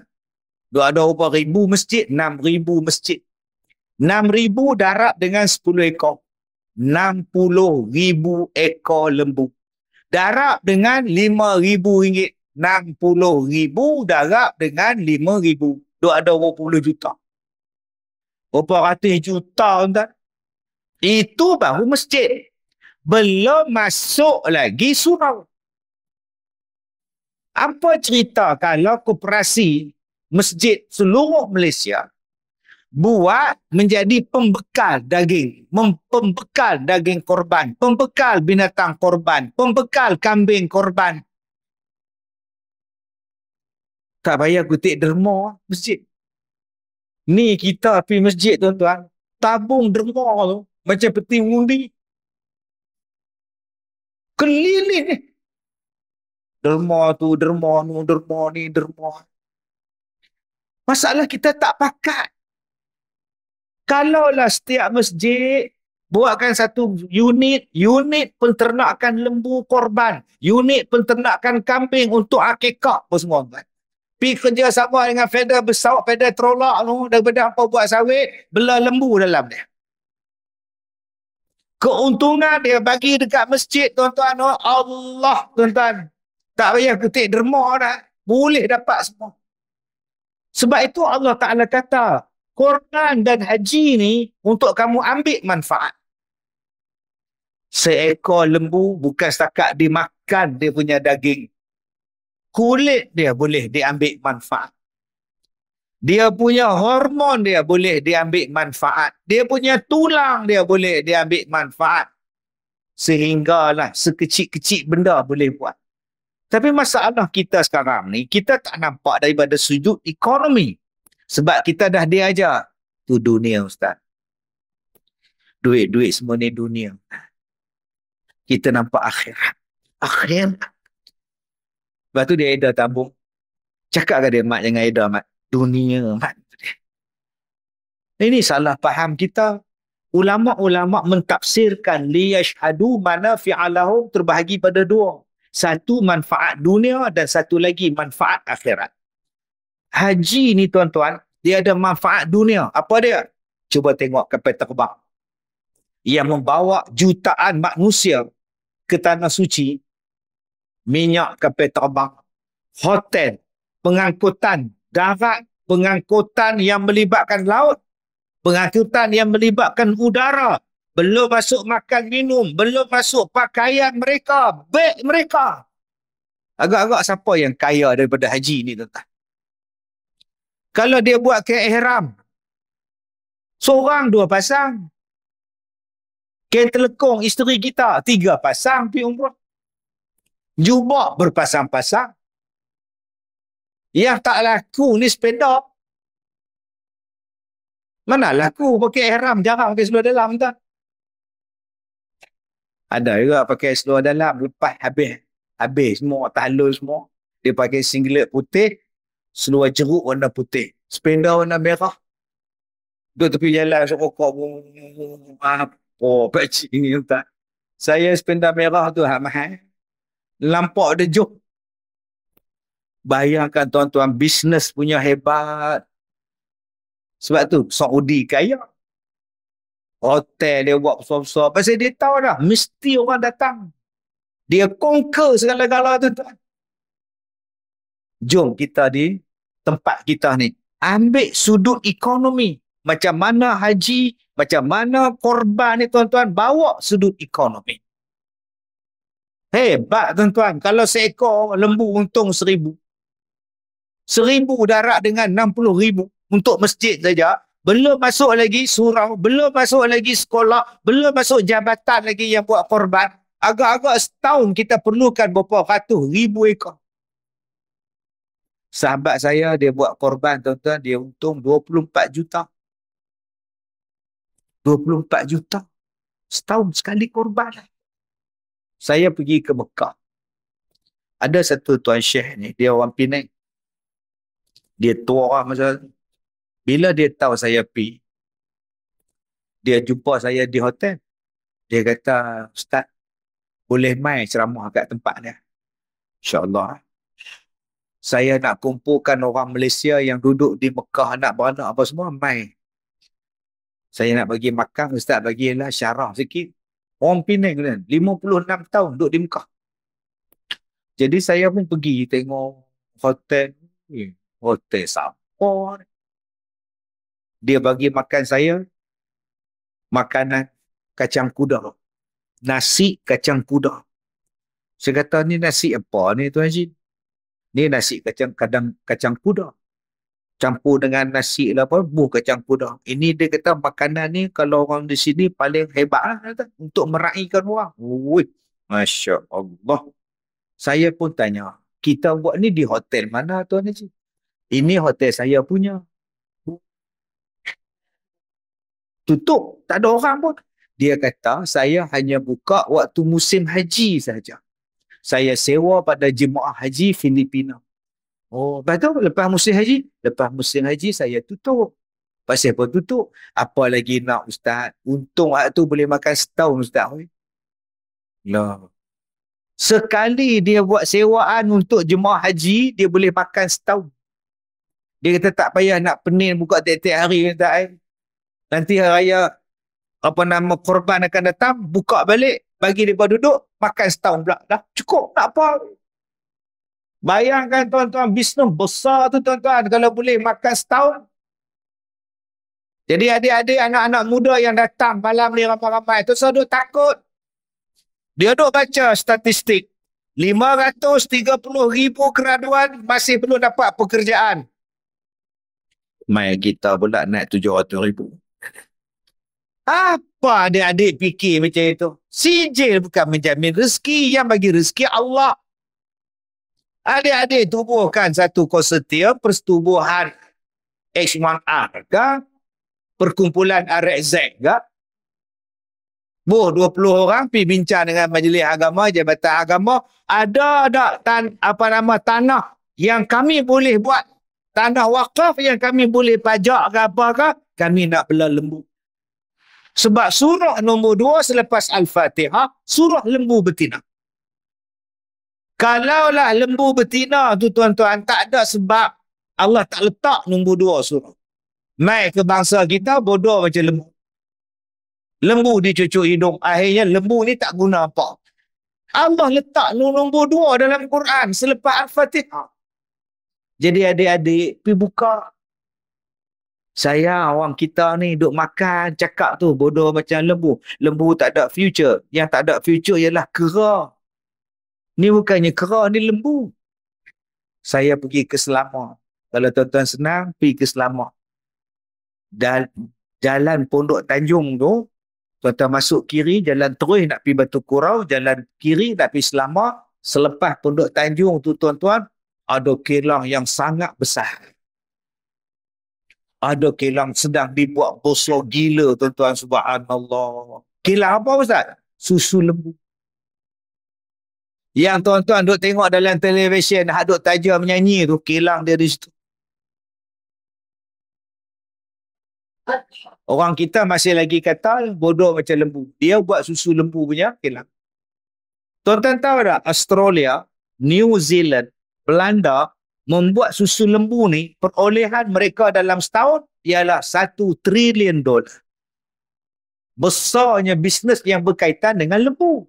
Dua ada berapa ribu masjid? Enam ribu masjid. Enam ribu darab dengan sepuluh ekor. Enam puluh ribu ekor lembu. Darab dengan lima ribu ringgit. Enam puluh ribu darab dengan lima ribu. Dua ada dua puluh juta. 400 juta tuan itu bahu masjid belum masuk lagi surau apa cerita kalau koperasi masjid seluruh Malaysia buat menjadi pembekal daging, pembekal daging korban, pembekal binatang korban, pembekal kambing korban. Tak payah kutip derma masjid. Ni kita pergi masjid tuan-tuan, tabung derma tu macam peti mundi Keliling ni. Derma tu, derma tu, derma ni, derma. Masalah kita tak pakat. Kalaulah setiap masjid buatkan satu unit, unit penternakan lembu korban, unit penternakan kambing untuk akikah pun semua pi kerja sama dengan feder besar feder trolak tu daripada apa buat sawit belah lembu dalam dia keuntungan dia bagi dekat masjid tuan-tuan tu oh, Allah tuan-tuan tak payah kutip derma dah boleh dapat semua sebab itu Allah Ta'ala kata Quran dan haji ni untuk kamu ambil manfaat seekor lembu bukan setakat dimakan dia punya daging kulit dia boleh diambil manfaat. Dia punya hormon dia boleh diambil manfaat. Dia punya tulang dia boleh diambil manfaat. Sehinggalah sekecil-kecil benda boleh buat. Tapi masalah kita sekarang ni, kita tak nampak daripada sujud ekonomi. Sebab kita dah diajar. tu dunia Ustaz. Duit-duit semua ni dunia. Kita nampak akhirat. Akhirat. Lepas tu dia Aida tabung Cakap kat dia Mat dengan Aida Mat. Dunia Mat. Ini eh, salah faham kita. Ulama-ulama mentafsirkan liyashhadu mana fi'alahum terbahagi pada dua. Satu manfaat dunia dan satu lagi manfaat akhirat. Haji ni tuan-tuan, dia ada manfaat dunia. Apa dia? Cuba tengok ke peta terbang. Yang membawa jutaan manusia ke tanah suci minyak kapal terbang, hotel, pengangkutan darat, pengangkutan yang melibatkan laut, pengangkutan yang melibatkan udara, belum masuk makan minum, belum masuk pakaian mereka, beg mereka. Agak-agak siapa yang kaya daripada haji ni tuan-tuan? Kalau dia buat ke ihram, seorang dua pasang. Kain telekong isteri kita, tiga pasang pergi umrah jubah berpasang-pasang. Yang tak laku ni sepeda. Mana laku pakai ihram jarang pakai seluar dalam tu Ada juga pakai seluar dalam lepas habis. Habis semua, talus semua. Dia pakai singlet putih, seluar jeruk warna putih. Sepeda warna merah. Duduk tepi jalan, saya rokok. oh pakcik ni tak? Saya sepeda merah tu hak mahal lampau dia jauh. Bayangkan tuan-tuan bisnes punya hebat. Sebab tu Saudi kaya. Hotel dia buat besar-besar. Pasal dia tahu dah mesti orang datang. Dia conquer segala-gala tu. Tuan. Jom kita di tempat kita ni. Ambil sudut ekonomi. Macam mana haji, macam mana korban ni tuan-tuan. Bawa sudut ekonomi. Hebat tuan-tuan. Kalau seekor lembu untung seribu. Seribu darat dengan enam puluh ribu untuk masjid saja. Belum masuk lagi surau. Belum masuk lagi sekolah. Belum masuk jabatan lagi yang buat korban. Agak-agak setahun kita perlukan berapa ratus ribu ekor. Sahabat saya dia buat korban tuan-tuan. Dia untung dua puluh empat juta. dua puluh empat juta. Setahun sekali korban lah saya pergi ke Mekah. Ada satu tuan syekh ni, dia orang Penang. Dia tua lah masa Bila dia tahu saya pi, dia jumpa saya di hotel. Dia kata, Ustaz, boleh mai ceramah kat tempat dia. Allah. Saya nak kumpulkan orang Malaysia yang duduk di Mekah nak beranak apa semua, mai. Saya nak bagi makan, Ustaz bagilah syarah sikit. Orang Penang kan. 56 tahun duduk di Mekah. Jadi saya pun pergi tengok hotel. Eh, hotel siapa ni? Dia bagi makan saya. Makanan kacang kuda. Nasi kacang kuda. Saya kata ni nasi apa ni Tuan Haji? Ni nasi kacang kadang kacang kuda campur dengan nasi lah apa, buh campur dah. Ini dia kata makanan ni kalau orang di sini paling hebat lah kata, untuk meraihkan orang. Ui, Masya Allah. Saya pun tanya, kita buat ni di hotel mana Tuan Haji? Ini hotel saya punya. Tutup, tak ada orang pun. Dia kata, saya hanya buka waktu musim haji saja. Saya sewa pada jemaah haji Filipina. Oh, lepas tu lepas musim haji, lepas musim haji saya tutup. Pasal apa tutup? Apa lagi nak ustaz? Untung tu boleh makan setahun ustaz. Oi. Lah. Sekali dia buat sewaan untuk jemaah haji, dia boleh makan setahun. Dia kata tak payah nak pening buka tiap-tiap hari ustaz. Eh. Nanti hari raya apa nama korban akan datang, buka balik, bagi dia duduk, makan setahun pula. Dah cukup, tak apa. Bayangkan tuan-tuan bisnes besar tu tuan-tuan kalau boleh makan setahun. Jadi adik-adik anak-anak muda yang datang malam ni ramai-ramai tu selalu takut. Dia duk baca statistik. 530 ribu keraduan masih belum dapat pekerjaan. Main kita pula naik 700 ribu. Apa adik-adik fikir macam itu? Sijil bukan menjamin rezeki. Yang bagi rezeki Allah. Adik-adik tubuhkan satu konsertia persetubuhan H1R ke perkumpulan RXZ ke. Buh 20 orang pergi bincang dengan majlis agama, jabatan agama. Ada tak tan, apa nama tanah yang kami boleh buat? Tanah wakaf yang kami boleh pajak ke apa ke? Kami nak bela lembu. Sebab surah nombor dua selepas Al-Fatihah, surah lembu betina. Kalaulah lembu betina tu tuan-tuan tak ada sebab Allah tak letak nombor dua suruh. Naik ke bangsa kita bodoh macam lembu. Lembu dicucuk hidung. Akhirnya lembu ni tak guna apa. Allah letak nombor dua dalam Quran selepas Al-Fatihah. Jadi adik-adik pergi buka. Saya orang kita ni duk makan cakap tu bodoh macam lembu. Lembu tak ada future. Yang tak ada future ialah kera. Ni bukannya kerah, ni lembu. Saya pergi ke Selama. Kalau tuan-tuan senang, pergi ke Selama. Dan jalan Pondok Tanjung tu, tuan-tuan masuk kiri, jalan terus nak pergi Batu Kurau, jalan kiri nak pergi Selamak. Selepas Pondok Tanjung tu tuan-tuan, ada kilang yang sangat besar. Ada kilang sedang dibuat bosok gila tuan-tuan subhanallah. Kilang apa Ustaz? Susu lembu. Yang tuan-tuan duk tengok dalam televisyen, hak duk tajam menyanyi tu, kilang dia di situ. Orang kita masih lagi kata bodoh macam lembu. Dia buat susu lembu punya kilang. Tuan-tuan tahu tak Australia, New Zealand, Belanda membuat susu lembu ni perolehan mereka dalam setahun ialah satu trilion dolar. Besarnya bisnes yang berkaitan dengan lembu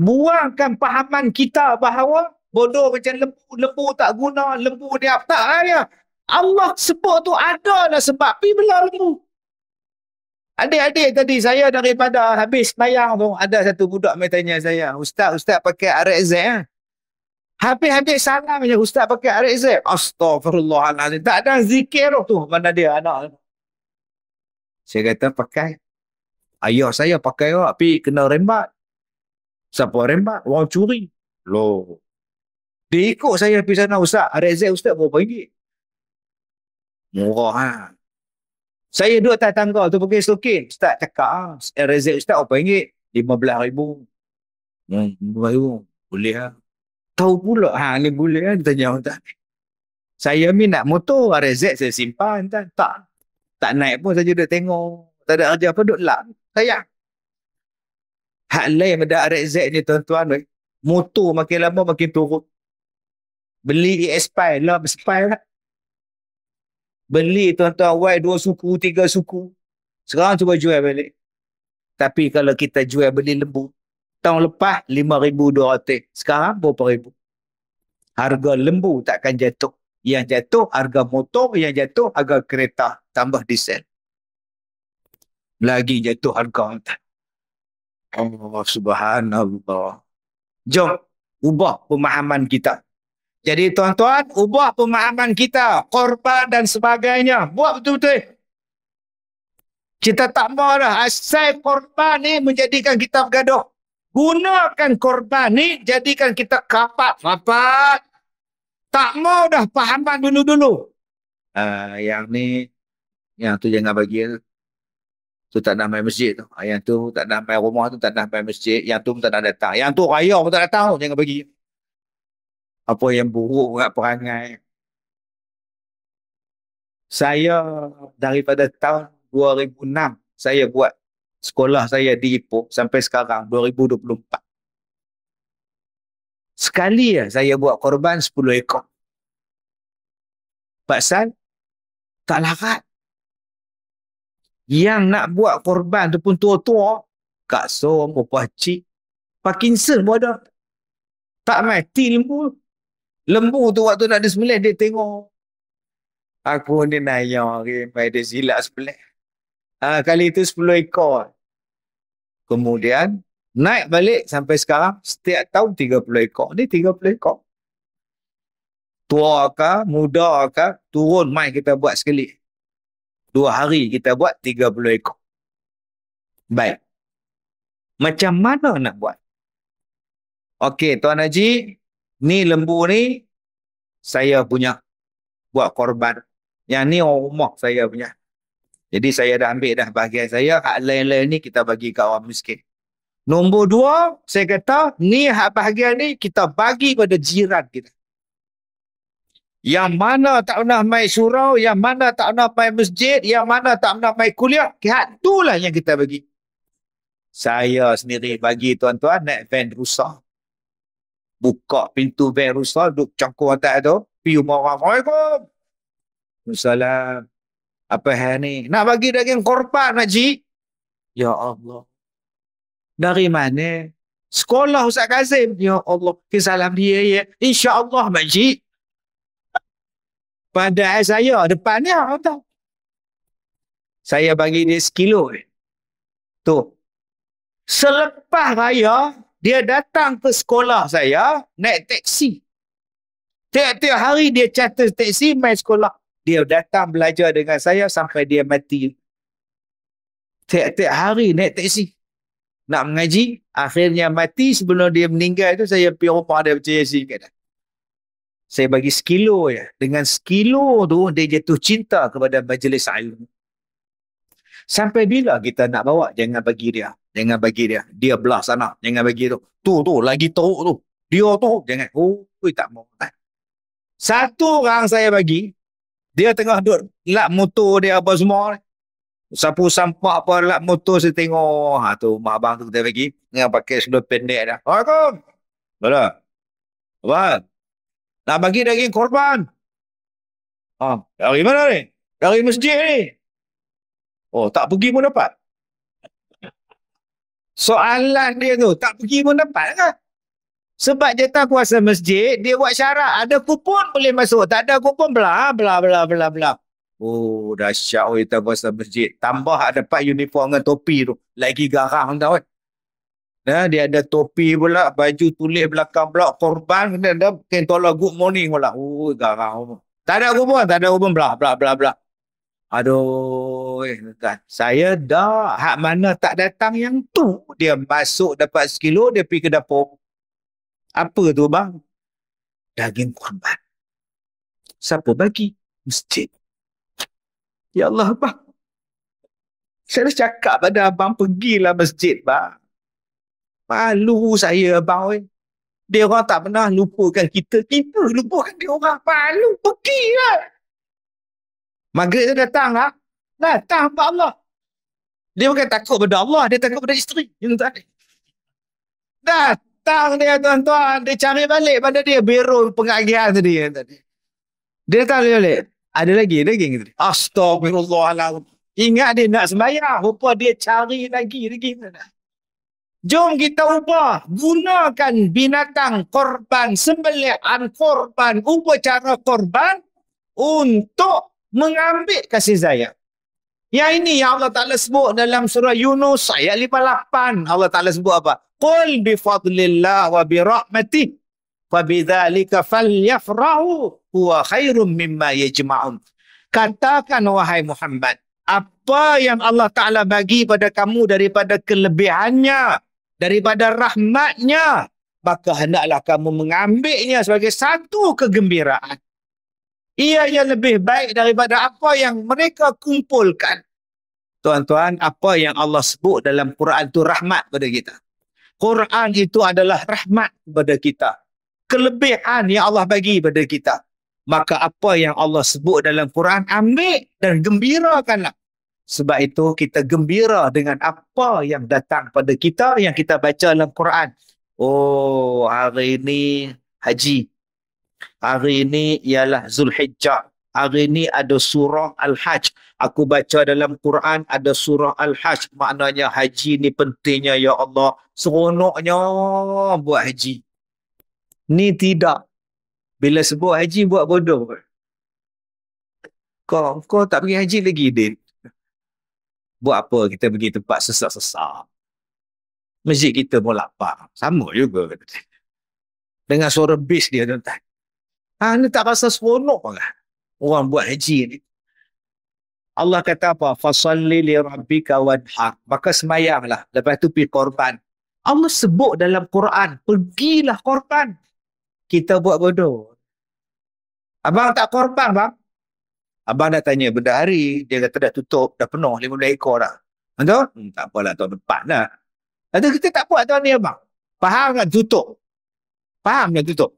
buangkan pahaman kita bahawa bodoh macam lembu, lembu tak guna, lembu ni apa tak ada. Ah, ya. Allah sebut tu ada lah sebab pi bela lembu. Adik-adik tadi saya daripada habis bayang tu ada satu budak main tanya saya, "Ustaz, ustaz pakai Arab ah? ya. Habis-habis salam je ustaz pakai Arab Z. Astagfirullahalazim. Tak ada zikir tu mana dia anak. Saya kata pakai. Ayah saya pakai awak pergi kena rembat siapa rembat orang curi loh dia ikut saya pergi sana ustaz RZ ustaz berapa ringgit murah ha? saya duduk atas tangga tu pergi selokin ustaz cakap ha? Ah, RZ ustaz berapa ringgit 15 ribu hmm, ribu boleh ha? tahu pula ha, ni boleh ha? tanya orang tak saya minat motor RZ saya simpan tak tak naik pun saya duduk tengok tak ada kerja apa duduk lah sayang Hak lain pada RXZ ni tuan-tuan Motor makin lama makin turun. Beli ESP lah. ESP lah. Beli tuan-tuan Y dua suku, tiga suku. Sekarang cuba jual balik. Tapi kalau kita jual beli lembu. Tahun lepas lima ribu dua ratus. Sekarang berapa ribu? Harga lembu takkan jatuh. Yang jatuh harga motor, yang jatuh harga kereta tambah diesel. Lagi jatuh harga. Tak. Allah subhanallah. Jom ubah pemahaman kita. Jadi tuan-tuan, ubah pemahaman kita. Korban dan sebagainya. Buat betul-betul. Kita tak mahu dah. Asal korban ni menjadikan kita bergaduh. Gunakan korban ni jadikan kita kapat. Kapat. Tak mahu dah pahaman dulu-dulu. Uh, yang ni, yang tu jangan bagi tu tak nak main masjid tu. Ah, yang tu tak nak main rumah tu, tak nak main masjid. Yang tu pun tak nak datang. Yang tu raya pun tak datang tu. Jangan pergi. Apa yang buruk kat perangai. Saya daripada tahun 2006, saya buat sekolah saya di Ipoh sampai sekarang 2024. Sekali ya saya buat korban 10 ekor. Pasal tak larat yang nak buat korban tu pun tua-tua. Kak Som, Puan Cik. Parkinson pun ada. Tak mati lembu. Lembu tu waktu nak dia sembelih, dia tengok. Aku ni naya hari, okay? dia silap sebelah. Uh, kali itu 10 ekor. Kemudian, naik balik sampai sekarang, setiap tahun 30 ekor. Ni 30 ekor. Tua kah, muda kah, turun mai kita buat sekali. Dua hari kita buat 30 ekor. Baik. Macam mana nak buat? Okey, Tuan Haji. Ni lembu ni saya punya buat korban. Yang ni orang rumah saya punya. Jadi saya dah ambil dah bahagian saya. Hak lain-lain ni kita bagi ke orang miskin. Nombor dua, saya kata ni hak bahagian ni kita bagi pada jiran kita. Yang mana tak pernah mai surau, yang mana tak pernah mai masjid, yang mana tak pernah mai kuliah, kehat itulah yang kita bagi. Saya sendiri bagi tuan-tuan naik van rusak. Buka pintu van rusak, duduk cangkuh atas tu. Pergi rumah orang. Assalamualaikum. Assalamualaikum. Apa hal ni? Nak bagi daging korban, Makcik? Ya Allah. Dari mana? Sekolah Ustaz Kazim. Ya Allah. Kisah dia, ya. InsyaAllah, Makcik pada saya depan ni apa tahu. Saya bagi dia sekilo. Eh. Tu. Selepas raya, dia datang ke sekolah saya naik teksi. Tiap-tiap hari dia catat teksi main sekolah. Dia datang belajar dengan saya sampai dia mati. Tiap-tiap hari naik teksi. Nak mengaji, akhirnya mati sebelum dia meninggal itu saya pergi rumah dia percaya sikit saya bagi sekilo ya. Dengan sekilo tu dia jatuh cinta kepada majlis ilmu. Sampai bila kita nak bawa jangan bagi dia. Jangan bagi dia. Dia belah sana. Jangan bagi tu. Tu tu lagi teruk tu. Dia tu jangan. Oh, tak mau. Satu orang saya bagi dia tengah duduk lap motor dia apa semua. Sapu sampah apa lap motor saya tengok. Ha tu mak abang tu dia bagi dengan pakai seluruh pendek dah. Assalamualaikum. Bala. Abang. Nak bagi daging korban. Ha, dari mana ni? Dari masjid ni. Oh, tak pergi pun dapat. Soalan dia tu, tak pergi pun dapat ke? Kan? Sebab jatah kuasa masjid, dia buat syarat. Ada kupon boleh masuk. Tak ada kupon, bla bla bla bla bla. Oh, dah oh, jatah kuasa masjid. Tambah dapat uniform dengan topi tu. Lagi garang tau kan. Nah, ha, dia ada topi pula, baju tulis belakang pula, korban dia ada kain tolak good morning pula. Oh, garang. Tak ada hubungan, tak ada hubungan belah, belah, belah, belah. Aduh, eh, kan. saya dah hak mana tak datang yang tu. Dia masuk dapat sekilo, dia pergi ke dapur. Apa tu bang? Daging korban. Siapa bagi? Masjid. Ya Allah bang. Saya dah cakap pada abang pergilah masjid bang. Malu saya abang eh. Dia orang tak pernah lupakan kita. Kita lupakan dia orang. Malu. Pergi lah. Maghrib tu datang lah. Datang hamba Allah. Dia bukan takut pada Allah. Dia takut pada isteri. Datang dia tuan-tuan. Dia cari balik pada dia. biru pengagihan tadi. tadi. Dia datang balik. Ada lagi. Ada lagi. Tadi. Astagfirullahaladzim. Ingat dia nak sembahyang. Rupa dia cari lagi. Lagi. Lagi. Jom kita ubah. Gunakan binatang korban, sembelian korban, upacara korban untuk mengambil kasih sayang. Ya ini yang Allah Ta'ala sebut dalam surah Yunus ayat 58. Allah Ta'ala sebut apa? Qul bi fadlillah wa bi rahmati fa bidzalika falyafrahu huwa khairum mimma yajma'un. Katakan wahai Muhammad, apa yang Allah Ta'ala bagi pada kamu daripada kelebihannya, daripada rahmatnya maka hendaklah kamu mengambilnya sebagai satu kegembiraan ia yang lebih baik daripada apa yang mereka kumpulkan tuan-tuan apa yang Allah sebut dalam Quran itu rahmat kepada kita Quran itu adalah rahmat kepada kita kelebihan yang Allah bagi kepada kita maka apa yang Allah sebut dalam Quran ambil dan gembirakanlah sebab itu kita gembira dengan apa yang datang pada kita yang kita baca dalam Quran. Oh, hari ini haji. Hari ini ialah Zulhijjah. Hari ini ada surah Al-Hajj. Aku baca dalam Quran ada surah Al-Hajj. Maknanya haji ni pentingnya ya Allah. Seronoknya buat haji. Ni tidak. Bila sebut haji buat bodoh. Kau, kau tak pergi haji lagi, Din. Buat apa kita pergi tempat sesak-sesak. Masjid kita pun lapar. Sama juga. Dengan suara bis dia tuan-tuan. Ha, ni tak rasa seronok lah. Orang buat haji ni. Allah kata apa? Fasalli li kawan wanhar. Maka lah. Lepas tu pergi korban. Allah sebut dalam Quran. Pergilah korban. Kita buat bodoh. Abang tak korban bang. Abang nak tanya benda hari, dia kata dah tutup, dah penuh, 50 ekor dah. betul Hmm, tak apalah, tahun depan dah. Lalu kita tak buat tahun ni abang. Faham nak tutup? Faham nak tutup?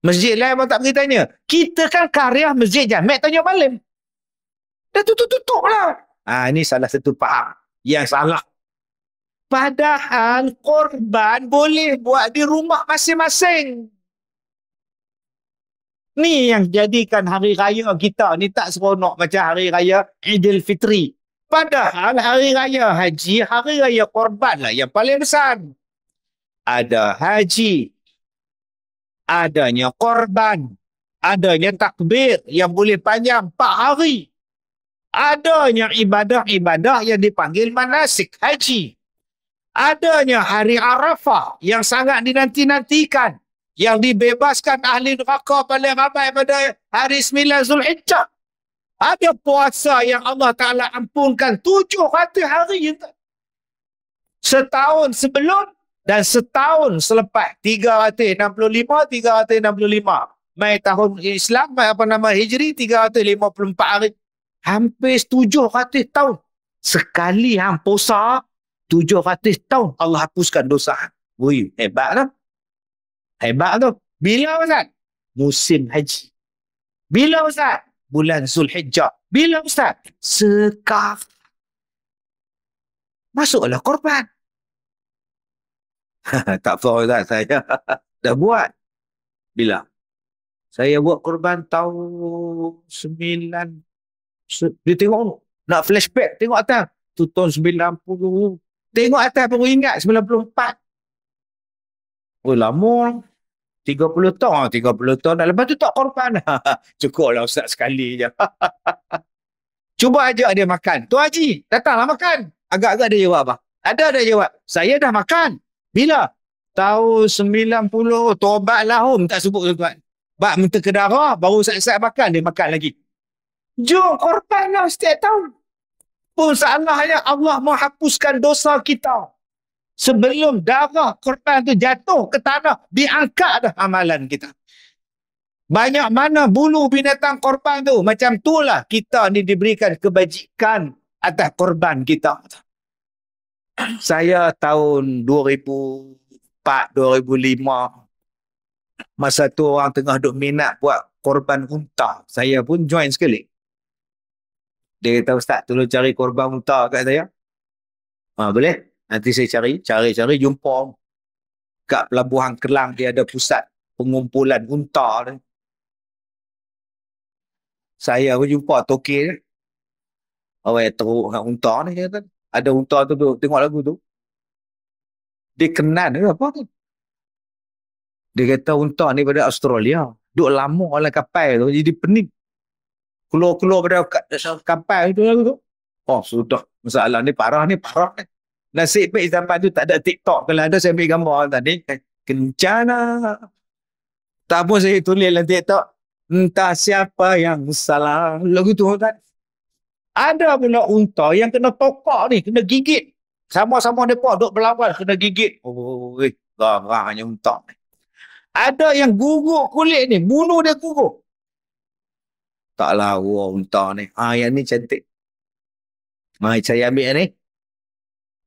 Masjid lain abang tak pergi tanya. Kita kan karya masjid jamek tanya malam. Dah tutup-tutup lah. Ha, ini salah satu faham. Yang salah. Padahal korban boleh buat di rumah masing-masing. Ni yang jadikan hari raya kita ni tak seronok macam hari raya Aidilfitri. Padahal hari raya haji, hari raya korban lah yang paling besar. Ada haji, adanya korban, adanya takbir yang boleh panjang 4 hari. Adanya ibadah-ibadah yang dipanggil manasik haji. Adanya hari Arafah yang sangat dinanti-nantikan yang dibebaskan ahli neraka paling ramai pada hari 9 Zulhijjah. Ada puasa yang Allah Ta'ala ampunkan 700 hari. Setahun sebelum dan setahun selepas 365, 365. Mai tahun Islam, mai apa nama Hijri, 354 hari. Hampir 700 tahun. Sekali hang puasa, 700 tahun Allah hapuskan dosa. Wuih, hebat lah. Hebat tu. Bila Ustaz? Musim haji. Bila Ustaz? Bulan Zulhijjah. Bila Ustaz? Sekaf. Masuklah korban. tak faham Ustaz saya. Dah buat. Bila? Saya buat korban tahun 9. Se- dia tengok tu. Nak flashback tengok atas. Tu tahun 90. Tengok atas baru ingat 94. Oh lama. 30 ton, 30 dah Lepas tu tak korban. Cukup lah ustaz sekali je. Cuba ajak dia makan. Tu Haji, datanglah makan. Agak-agak dia jawab apa? Ada dia jawab. Saya dah makan. Bila? Tahun 90. Tobatlah om. Tak sebut tuan-tuan. Bak minta ke darah. Baru saat-saat makan. Dia makan lagi. Jom korban lah setiap tahun. Pun salahnya Allah menghapuskan dosa kita sebelum darah korban tu jatuh ke tanah, diangkat dah amalan kita. Banyak mana bulu binatang korban tu. Macam tu lah kita ni diberikan kebajikan atas korban kita. Saya tahun 2004-2005, masa tu orang tengah duk minat buat korban unta. Saya pun join sekali. Dia kata, Ustaz, tolong cari korban unta kat saya. Ha, boleh? Nanti saya cari, cari-cari jumpa kat pelabuhan Kelang dia ada pusat pengumpulan unta ni. Saya pun jumpa toke je. Orang yang teruk dengan unta ni ya kata. Ada unta tu duduk tengok lagu tu. Dia kenal ke apa tu? Dia kata unta ni pada Australia. Duduk lama oleh kapal tu. Jadi pening. Keluar-keluar pada kapal tu lagu tu. Oh sudah. Masalah ni parah ni parah ni. Nasib baik zaman tu tak ada TikTok. Kalau ada saya ambil gambar tadi. Eh, Kencana. Lah. Tak pun saya tulis dalam TikTok. Entah siapa yang salah. Lagu tu tadi Ada pula unta yang kena tokak ni. Kena gigit. Sama-sama mereka duduk berlawan. Kena gigit. Oh, eh, garangnya unta ni. Ada yang gugur kulit ni. Bunuh dia gugur. Tak lah, wah, unta ni. Ah, yang ni cantik. Mai saya ambil ni.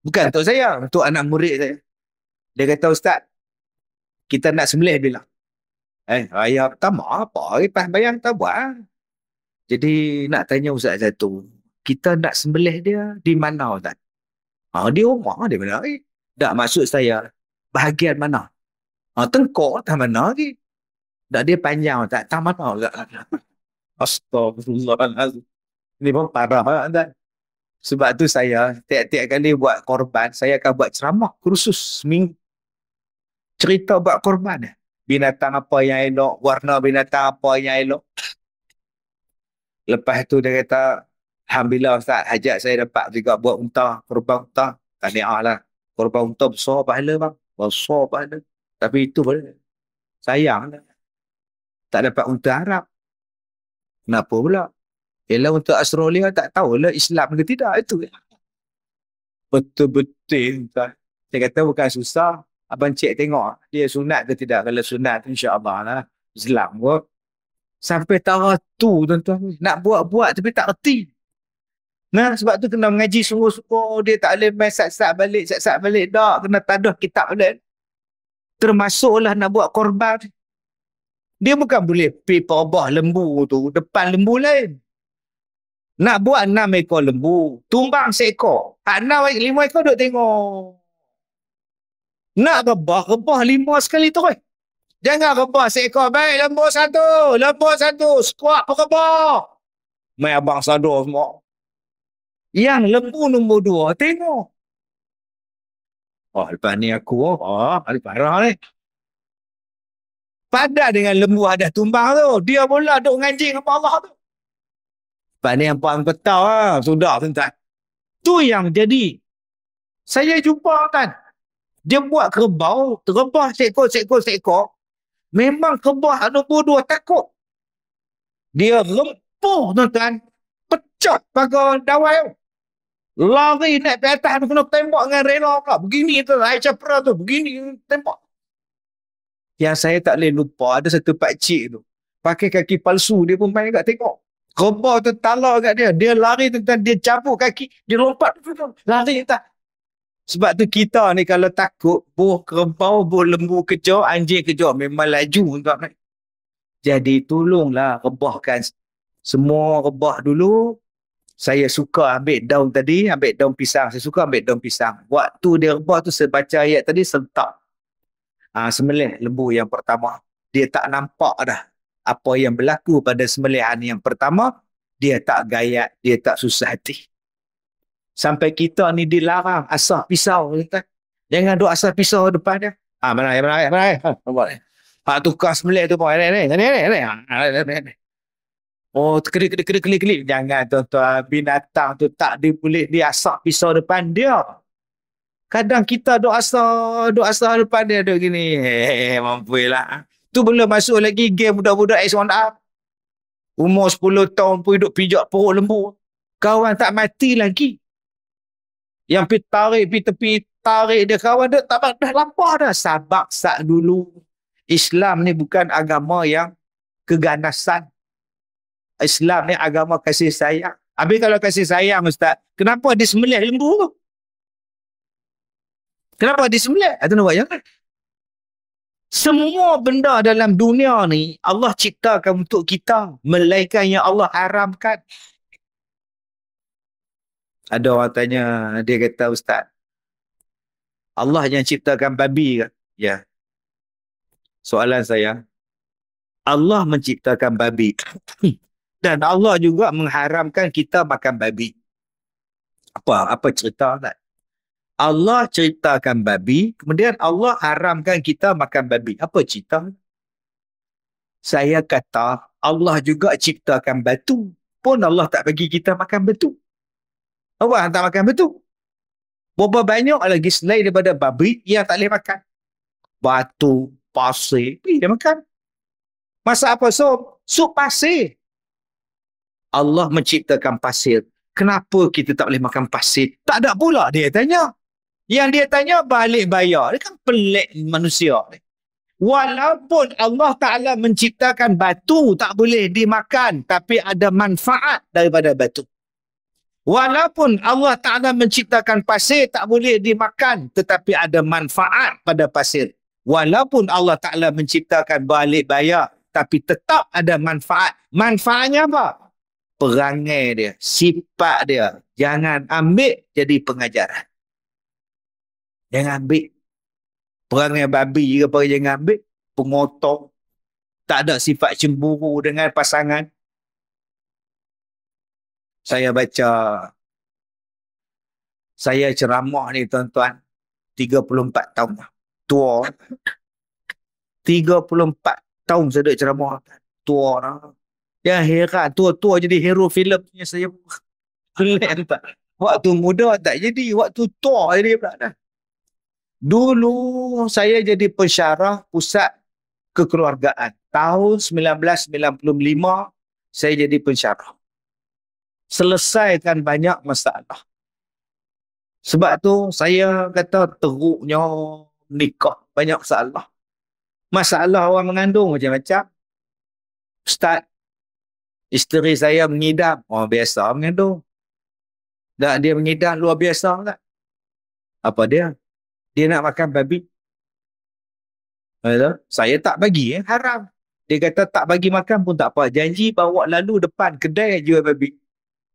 Bukan untuk saya, untuk anak murid saya. Dia kata, Ustaz, kita nak sembelih bila? Eh, ayah pertama apa? Ipah eh, bayang tak buat. Ah. Jadi nak tanya Ustaz satu, kita nak sembelih dia di mana Ustaz? Ha, di rumah, di mana? Eh, tak maksud saya, bahagian mana? Ha, tengkok di mana lagi? Tak dia panjang tak? Tak mana Ustaz? Astagfirullahaladzim. Ini pun parah Ustaz. Sebab tu saya tiap-tiap kali buat korban, saya akan buat ceramah kursus seminggu. Cerita buat korban. Binatang apa yang elok, warna binatang apa yang elok. Lepas tu dia kata, Alhamdulillah Ustaz, hajat saya dapat juga buat unta, korban unta. Tahniah lah. Korban unta besar pahala bang. Besar pahala. Tapi itu pun sayang lah. Tak dapat unta harap. Kenapa pula? Ialah untuk Australia tak tahulah Islam ke tidak itu. Betul-betul tuan. Saya kata bukan susah. Abang cik tengok dia sunat ke tidak. Kalau sunat insyaAllah lah. Islam pun. Sampai tarah tu tuan-tuan. Nak buat-buat tapi tak reti. Nah, sebab tu kena mengaji sungguh-sungguh. Dia tak boleh main sat-sat balik, sat-sat balik. Tak, kena taduh kitab balik. Termasuklah nak buat korban. Dia bukan boleh pergi perubah lembu tu. Depan lembu lain. Nak buat enam ekor lembu. Tumbang seekor. Hak enam, lima ekor duk tengok. Nak rebah, rebah lima sekali tu. Eh. Jangan rebah seekor. Baik, lembu satu. Lembu satu. Skuat pun rebah. Mai abang sadu semua. Yang lembu nombor dua, tengok. Oh, lepas ni aku. Oh, oh parah ni. Eh. Padat dengan lembu ada tumbang tu. Dia pula duk nganjing apa Allah tu. Sebab ni yang puan petau lah. Sudah tuan-tuan. Tu yang jadi. Saya jumpa kan. Dia buat kerbau. Terbah sekol sekol sekol Memang kerbah nombor dua takut. Dia lempuh tuan-tuan. Pecah pagar dawai. Lari naik ke atas. Dia kena tembak dengan rela pula. Begini tu. Air capra tu. Begini tembak. Yang saya tak boleh lupa. Ada satu pakcik tu. Pakai kaki palsu. Dia pun main kat tengok. Rebah tu talak kat dia. Dia lari tentang dia cabut kaki. Dia lompat. tu Lari tentang. Sebab tu kita ni kalau takut. Buh kerbau, buh lembu kejar, anjing kejar. Memang laju untuk naik. Jadi tolonglah rebahkan. Semua rebah dulu. Saya suka ambil daun tadi. Ambil daun pisang. Saya suka ambil daun pisang. Waktu dia rebah tu saya baca ayat tadi. Sentak. Ha, ah, semelih lembu yang pertama. Dia tak nampak dah apa yang berlaku pada sembelihan yang pertama, dia tak gayat, dia tak susah hati. Sampai kita ni dilarang asah pisau. Kita. Ya kan? Jangan duduk asah pisau depan dia. Ah, ha, mana air, mana air, mana air. Ha, Pak tukar sembelih tu pun. Ini, ini, ini, ini. Oh, kelik, kelik, kelik, kelik, kelik. Jangan tuan-tuan binatang tu tak boleh diasak pisau depan dia. Kadang kita duk asal, duk asal depan dia duk gini. Hei, mampu lah. Ha. Tu belum masuk lagi game budak-budak X1R. Umur 10 tahun pun hidup pijak perut lembu. Kawan tak mati lagi. Yang pergi tarik, pergi tepi, tarik dia kawan dia tak dah lampau dah. Sabak sak dulu. Islam ni bukan agama yang keganasan. Islam ni agama kasih sayang. Habis kalau kasih sayang Ustaz, kenapa dia sembelih lembu tu? Kenapa dia sembelih? Itu nak buat semua benda dalam dunia ni Allah ciptakan untuk kita. Melainkan yang Allah haramkan. Ada orang tanya, dia kata Ustaz. Allah yang ciptakan babi kan? Ya. Soalan saya. Allah menciptakan babi. Dan Allah juga mengharamkan kita makan babi. Apa apa cerita kan? Allah ceritakan babi, kemudian Allah haramkan kita makan babi. Apa cerita? Saya kata Allah juga ciptakan batu. Pun Allah tak bagi kita makan batu. Apa hantar makan batu? Berapa banyak lagi selain daripada babi yang tak boleh makan? Batu, pasir, eh, dia makan. Masa apa sup? Sup pasir. Allah menciptakan pasir. Kenapa kita tak boleh makan pasir? Tak ada pula dia tanya. Yang dia tanya balik bayar. Dia kan pelik manusia Walaupun Allah Ta'ala menciptakan batu tak boleh dimakan tapi ada manfaat daripada batu. Walaupun Allah Ta'ala menciptakan pasir tak boleh dimakan tetapi ada manfaat pada pasir. Walaupun Allah Ta'ala menciptakan balik bayar tapi tetap ada manfaat. Manfaatnya apa? Perangai dia, sifat dia. Jangan ambil jadi pengajaran. Jangan ambil. Perang dengan babi juga perang jangan ambil. Pengotong. Tak ada sifat cemburu dengan pasangan. Saya baca. Saya ceramah ni tuan-tuan. 34 tahun lah. Tua. 34 tahun saya duduk ceramah. Tua lah. Yang heran. Tua-tua jadi hero filem punya saya. Pelik tu Waktu muda tak jadi. Waktu tua jadi pula dah. Dulu saya jadi pensyarah pusat kekeluargaan. Tahun 1995 saya jadi pensyarah. Selesaikan banyak masalah. Sebab tu saya kata teruknya nikah banyak masalah. Masalah orang mengandung macam-macam. Ustaz, isteri saya mengidam. Orang oh, biasa mengandung. Dan dia mengidam luar biasa tak? Kan? Apa dia? dia nak makan babi. Hello? Saya tak bagi eh. Haram. Dia kata tak bagi makan pun tak apa. Janji bawa lalu depan kedai jual babi.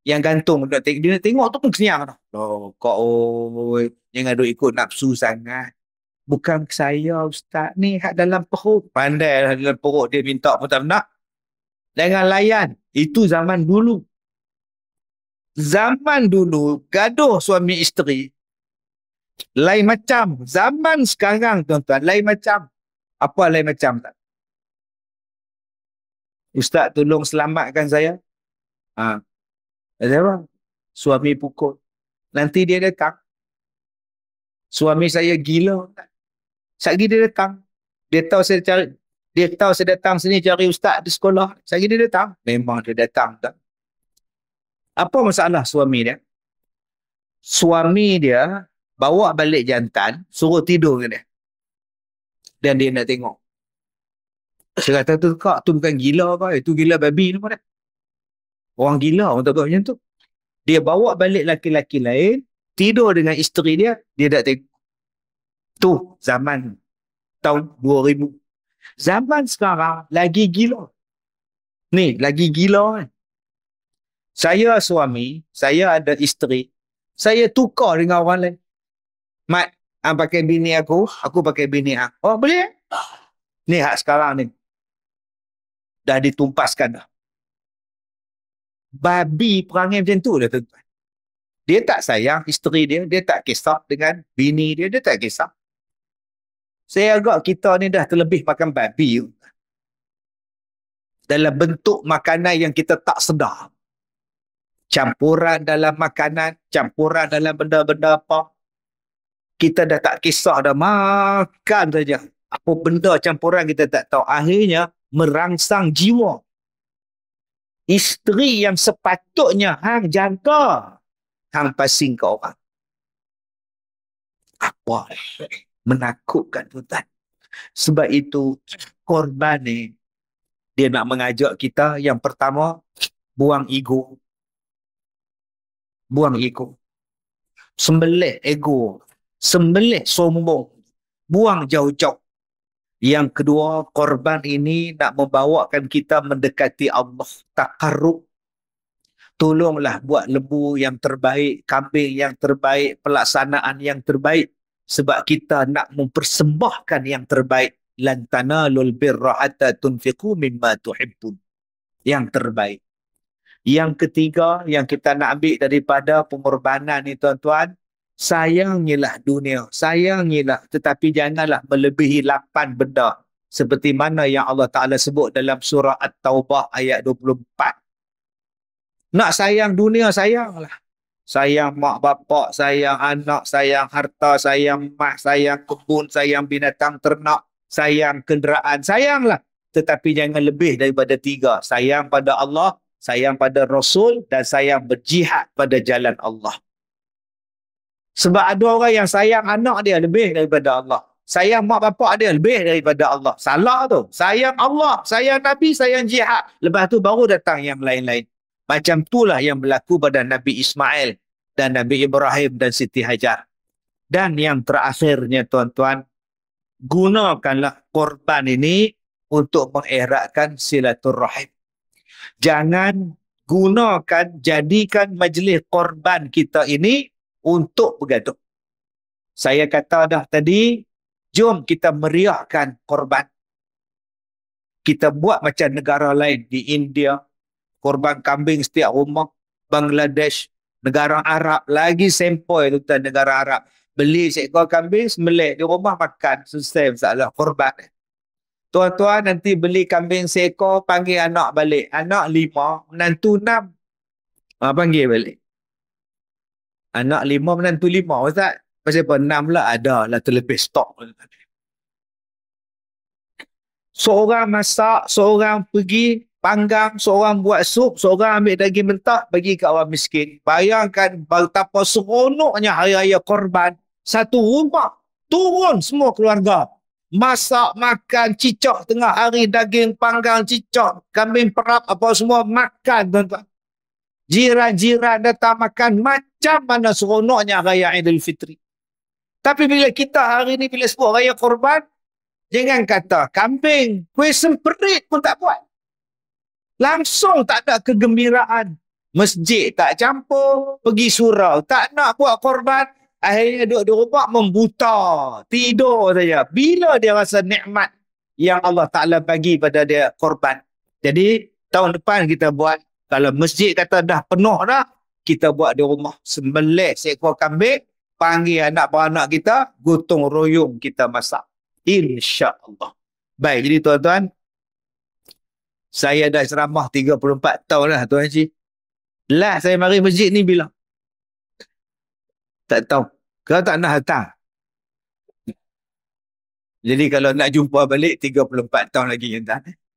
Yang gantung. Dia nak tengok, dia nak tengok tu pun kenyang. Oh, kau oi. Jangan duk ikut nafsu sangat. Bukan saya ustaz ni. Hak dalam perut. Pandai lah dalam perut dia minta pun tak nak. Dengan layan. Itu zaman dulu. Zaman dulu gaduh suami isteri lain macam zaman sekarang tuan-tuan lain macam apa lain macam tak ustaz tolong selamatkan saya ha apa suami pukul nanti dia datang suami saya gila sagi dia datang dia tahu saya cari dia tahu saya datang sini cari ustaz di sekolah sagi dia datang memang dia datang tak apa masalah suami dia suami dia bawa balik jantan, suruh tidur dengan dia. Dan dia nak tengok. Saya kata tu, kak, tu bukan gila kak, itu gila babi ni pun. Orang gila, orang tak tahu macam tu. Dia bawa balik laki-laki lain, tidur dengan isteri dia, dia tak tengok. Tu zaman tahun 2000. Zaman sekarang lagi gila. Ni, lagi gila kan. Saya suami, saya ada isteri, saya tukar dengan orang lain. Mat, ah, pakai bini aku. Aku pakai bini aku. Ah. Oh, boleh. Ni hak ah, sekarang ni. Dah ditumpaskan dah. Babi perangai macam tu dah tuan Dia tak sayang isteri dia. Dia tak kisah dengan bini dia. Dia tak kisah. Saya agak kita ni dah terlebih makan babi. Dalam bentuk makanan yang kita tak sedar. Campuran dalam makanan. Campuran dalam benda-benda apa kita dah tak kisah dah makan saja apa benda campuran kita tak tahu akhirnya merangsang jiwa isteri yang sepatutnya hang jaga hang pasing ke orang apa menakutkan tuan sebab itu korban ni dia nak mengajak kita yang pertama buang ego buang ego sembelih ego sembelih sombong, buang jauh-jauh. Yang kedua, korban ini nak membawakan kita mendekati Allah tak karuk. Tolonglah buat lebu yang terbaik, kambing yang terbaik, pelaksanaan yang terbaik sebab kita nak mempersembahkan yang terbaik Lantana tanalul birra hatta mimma tuhibbun. Yang terbaik. Yang ketiga yang kita nak ambil daripada pengorbanan ni tuan-tuan, Sayangilah dunia, sayangilah tetapi janganlah melebihi lapan benda seperti mana yang Allah Ta'ala sebut dalam surah At-Taubah ayat 24. Nak sayang dunia, sayanglah. Sayang mak bapak, sayang anak, sayang harta, sayang mak, sayang kebun, sayang binatang ternak, sayang kenderaan, sayanglah. Tetapi jangan lebih daripada tiga. Sayang pada Allah, sayang pada Rasul dan sayang berjihad pada jalan Allah. Sebab ada orang yang sayang anak dia lebih daripada Allah. Sayang mak bapak dia lebih daripada Allah. Salah tu. Sayang Allah, sayang Nabi, sayang jihad. Lepas tu baru datang yang lain-lain. Macam tu lah yang berlaku pada Nabi Ismail dan Nabi Ibrahim dan Siti Hajar. Dan yang terakhirnya tuan-tuan, gunakanlah korban ini untuk mengeratkan silaturahim. Jangan gunakan, jadikan majlis korban kita ini untuk bergaduh. Saya kata dah tadi, jom kita meriahkan korban. Kita buat macam negara lain di India, korban kambing setiap rumah, Bangladesh, negara Arab, lagi sempoi tu negara Arab. Beli seekor kambing, semelik di rumah makan, selesai masalah korban. Tuan-tuan nanti beli kambing seekor, panggil anak balik. Anak lima, menantu enam, ah, panggil balik anak lima menantu lima ustaz pasal apa enam lah ada lah terlebih stok seorang masak seorang pergi panggang seorang buat sup seorang ambil daging mentah bagi ke orang miskin bayangkan betapa seronoknya hari-hari korban satu rumah turun semua keluarga masak makan cicak tengah hari daging panggang cicak kambing perap apa semua makan tuan-tuan jiran-jiran datang makan macam macam mana seronoknya raya Aidilfitri. Tapi bila kita hari ni bila sebut raya korban, jangan kata kambing, kuih semperit pun tak buat. Langsung tak ada kegembiraan. Masjid tak campur, pergi surau. Tak nak buat korban, akhirnya duduk di rumah membuta. Tidur saja. Bila dia rasa nikmat yang Allah Ta'ala bagi pada dia korban. Jadi, tahun depan kita buat. Kalau masjid kata dah penuh dah, kita buat di rumah. Sembelih seekor kambing, panggil anak anak kita, gotong royong kita masak. InsyaAllah. Baik, jadi tuan-tuan, saya dah ceramah 34 tahun lah tuan Haji. Lah saya mari masjid ni bila? Tak tahu. Kalau tak nak hantar. Jadi kalau nak jumpa balik 34 tahun lagi tuan.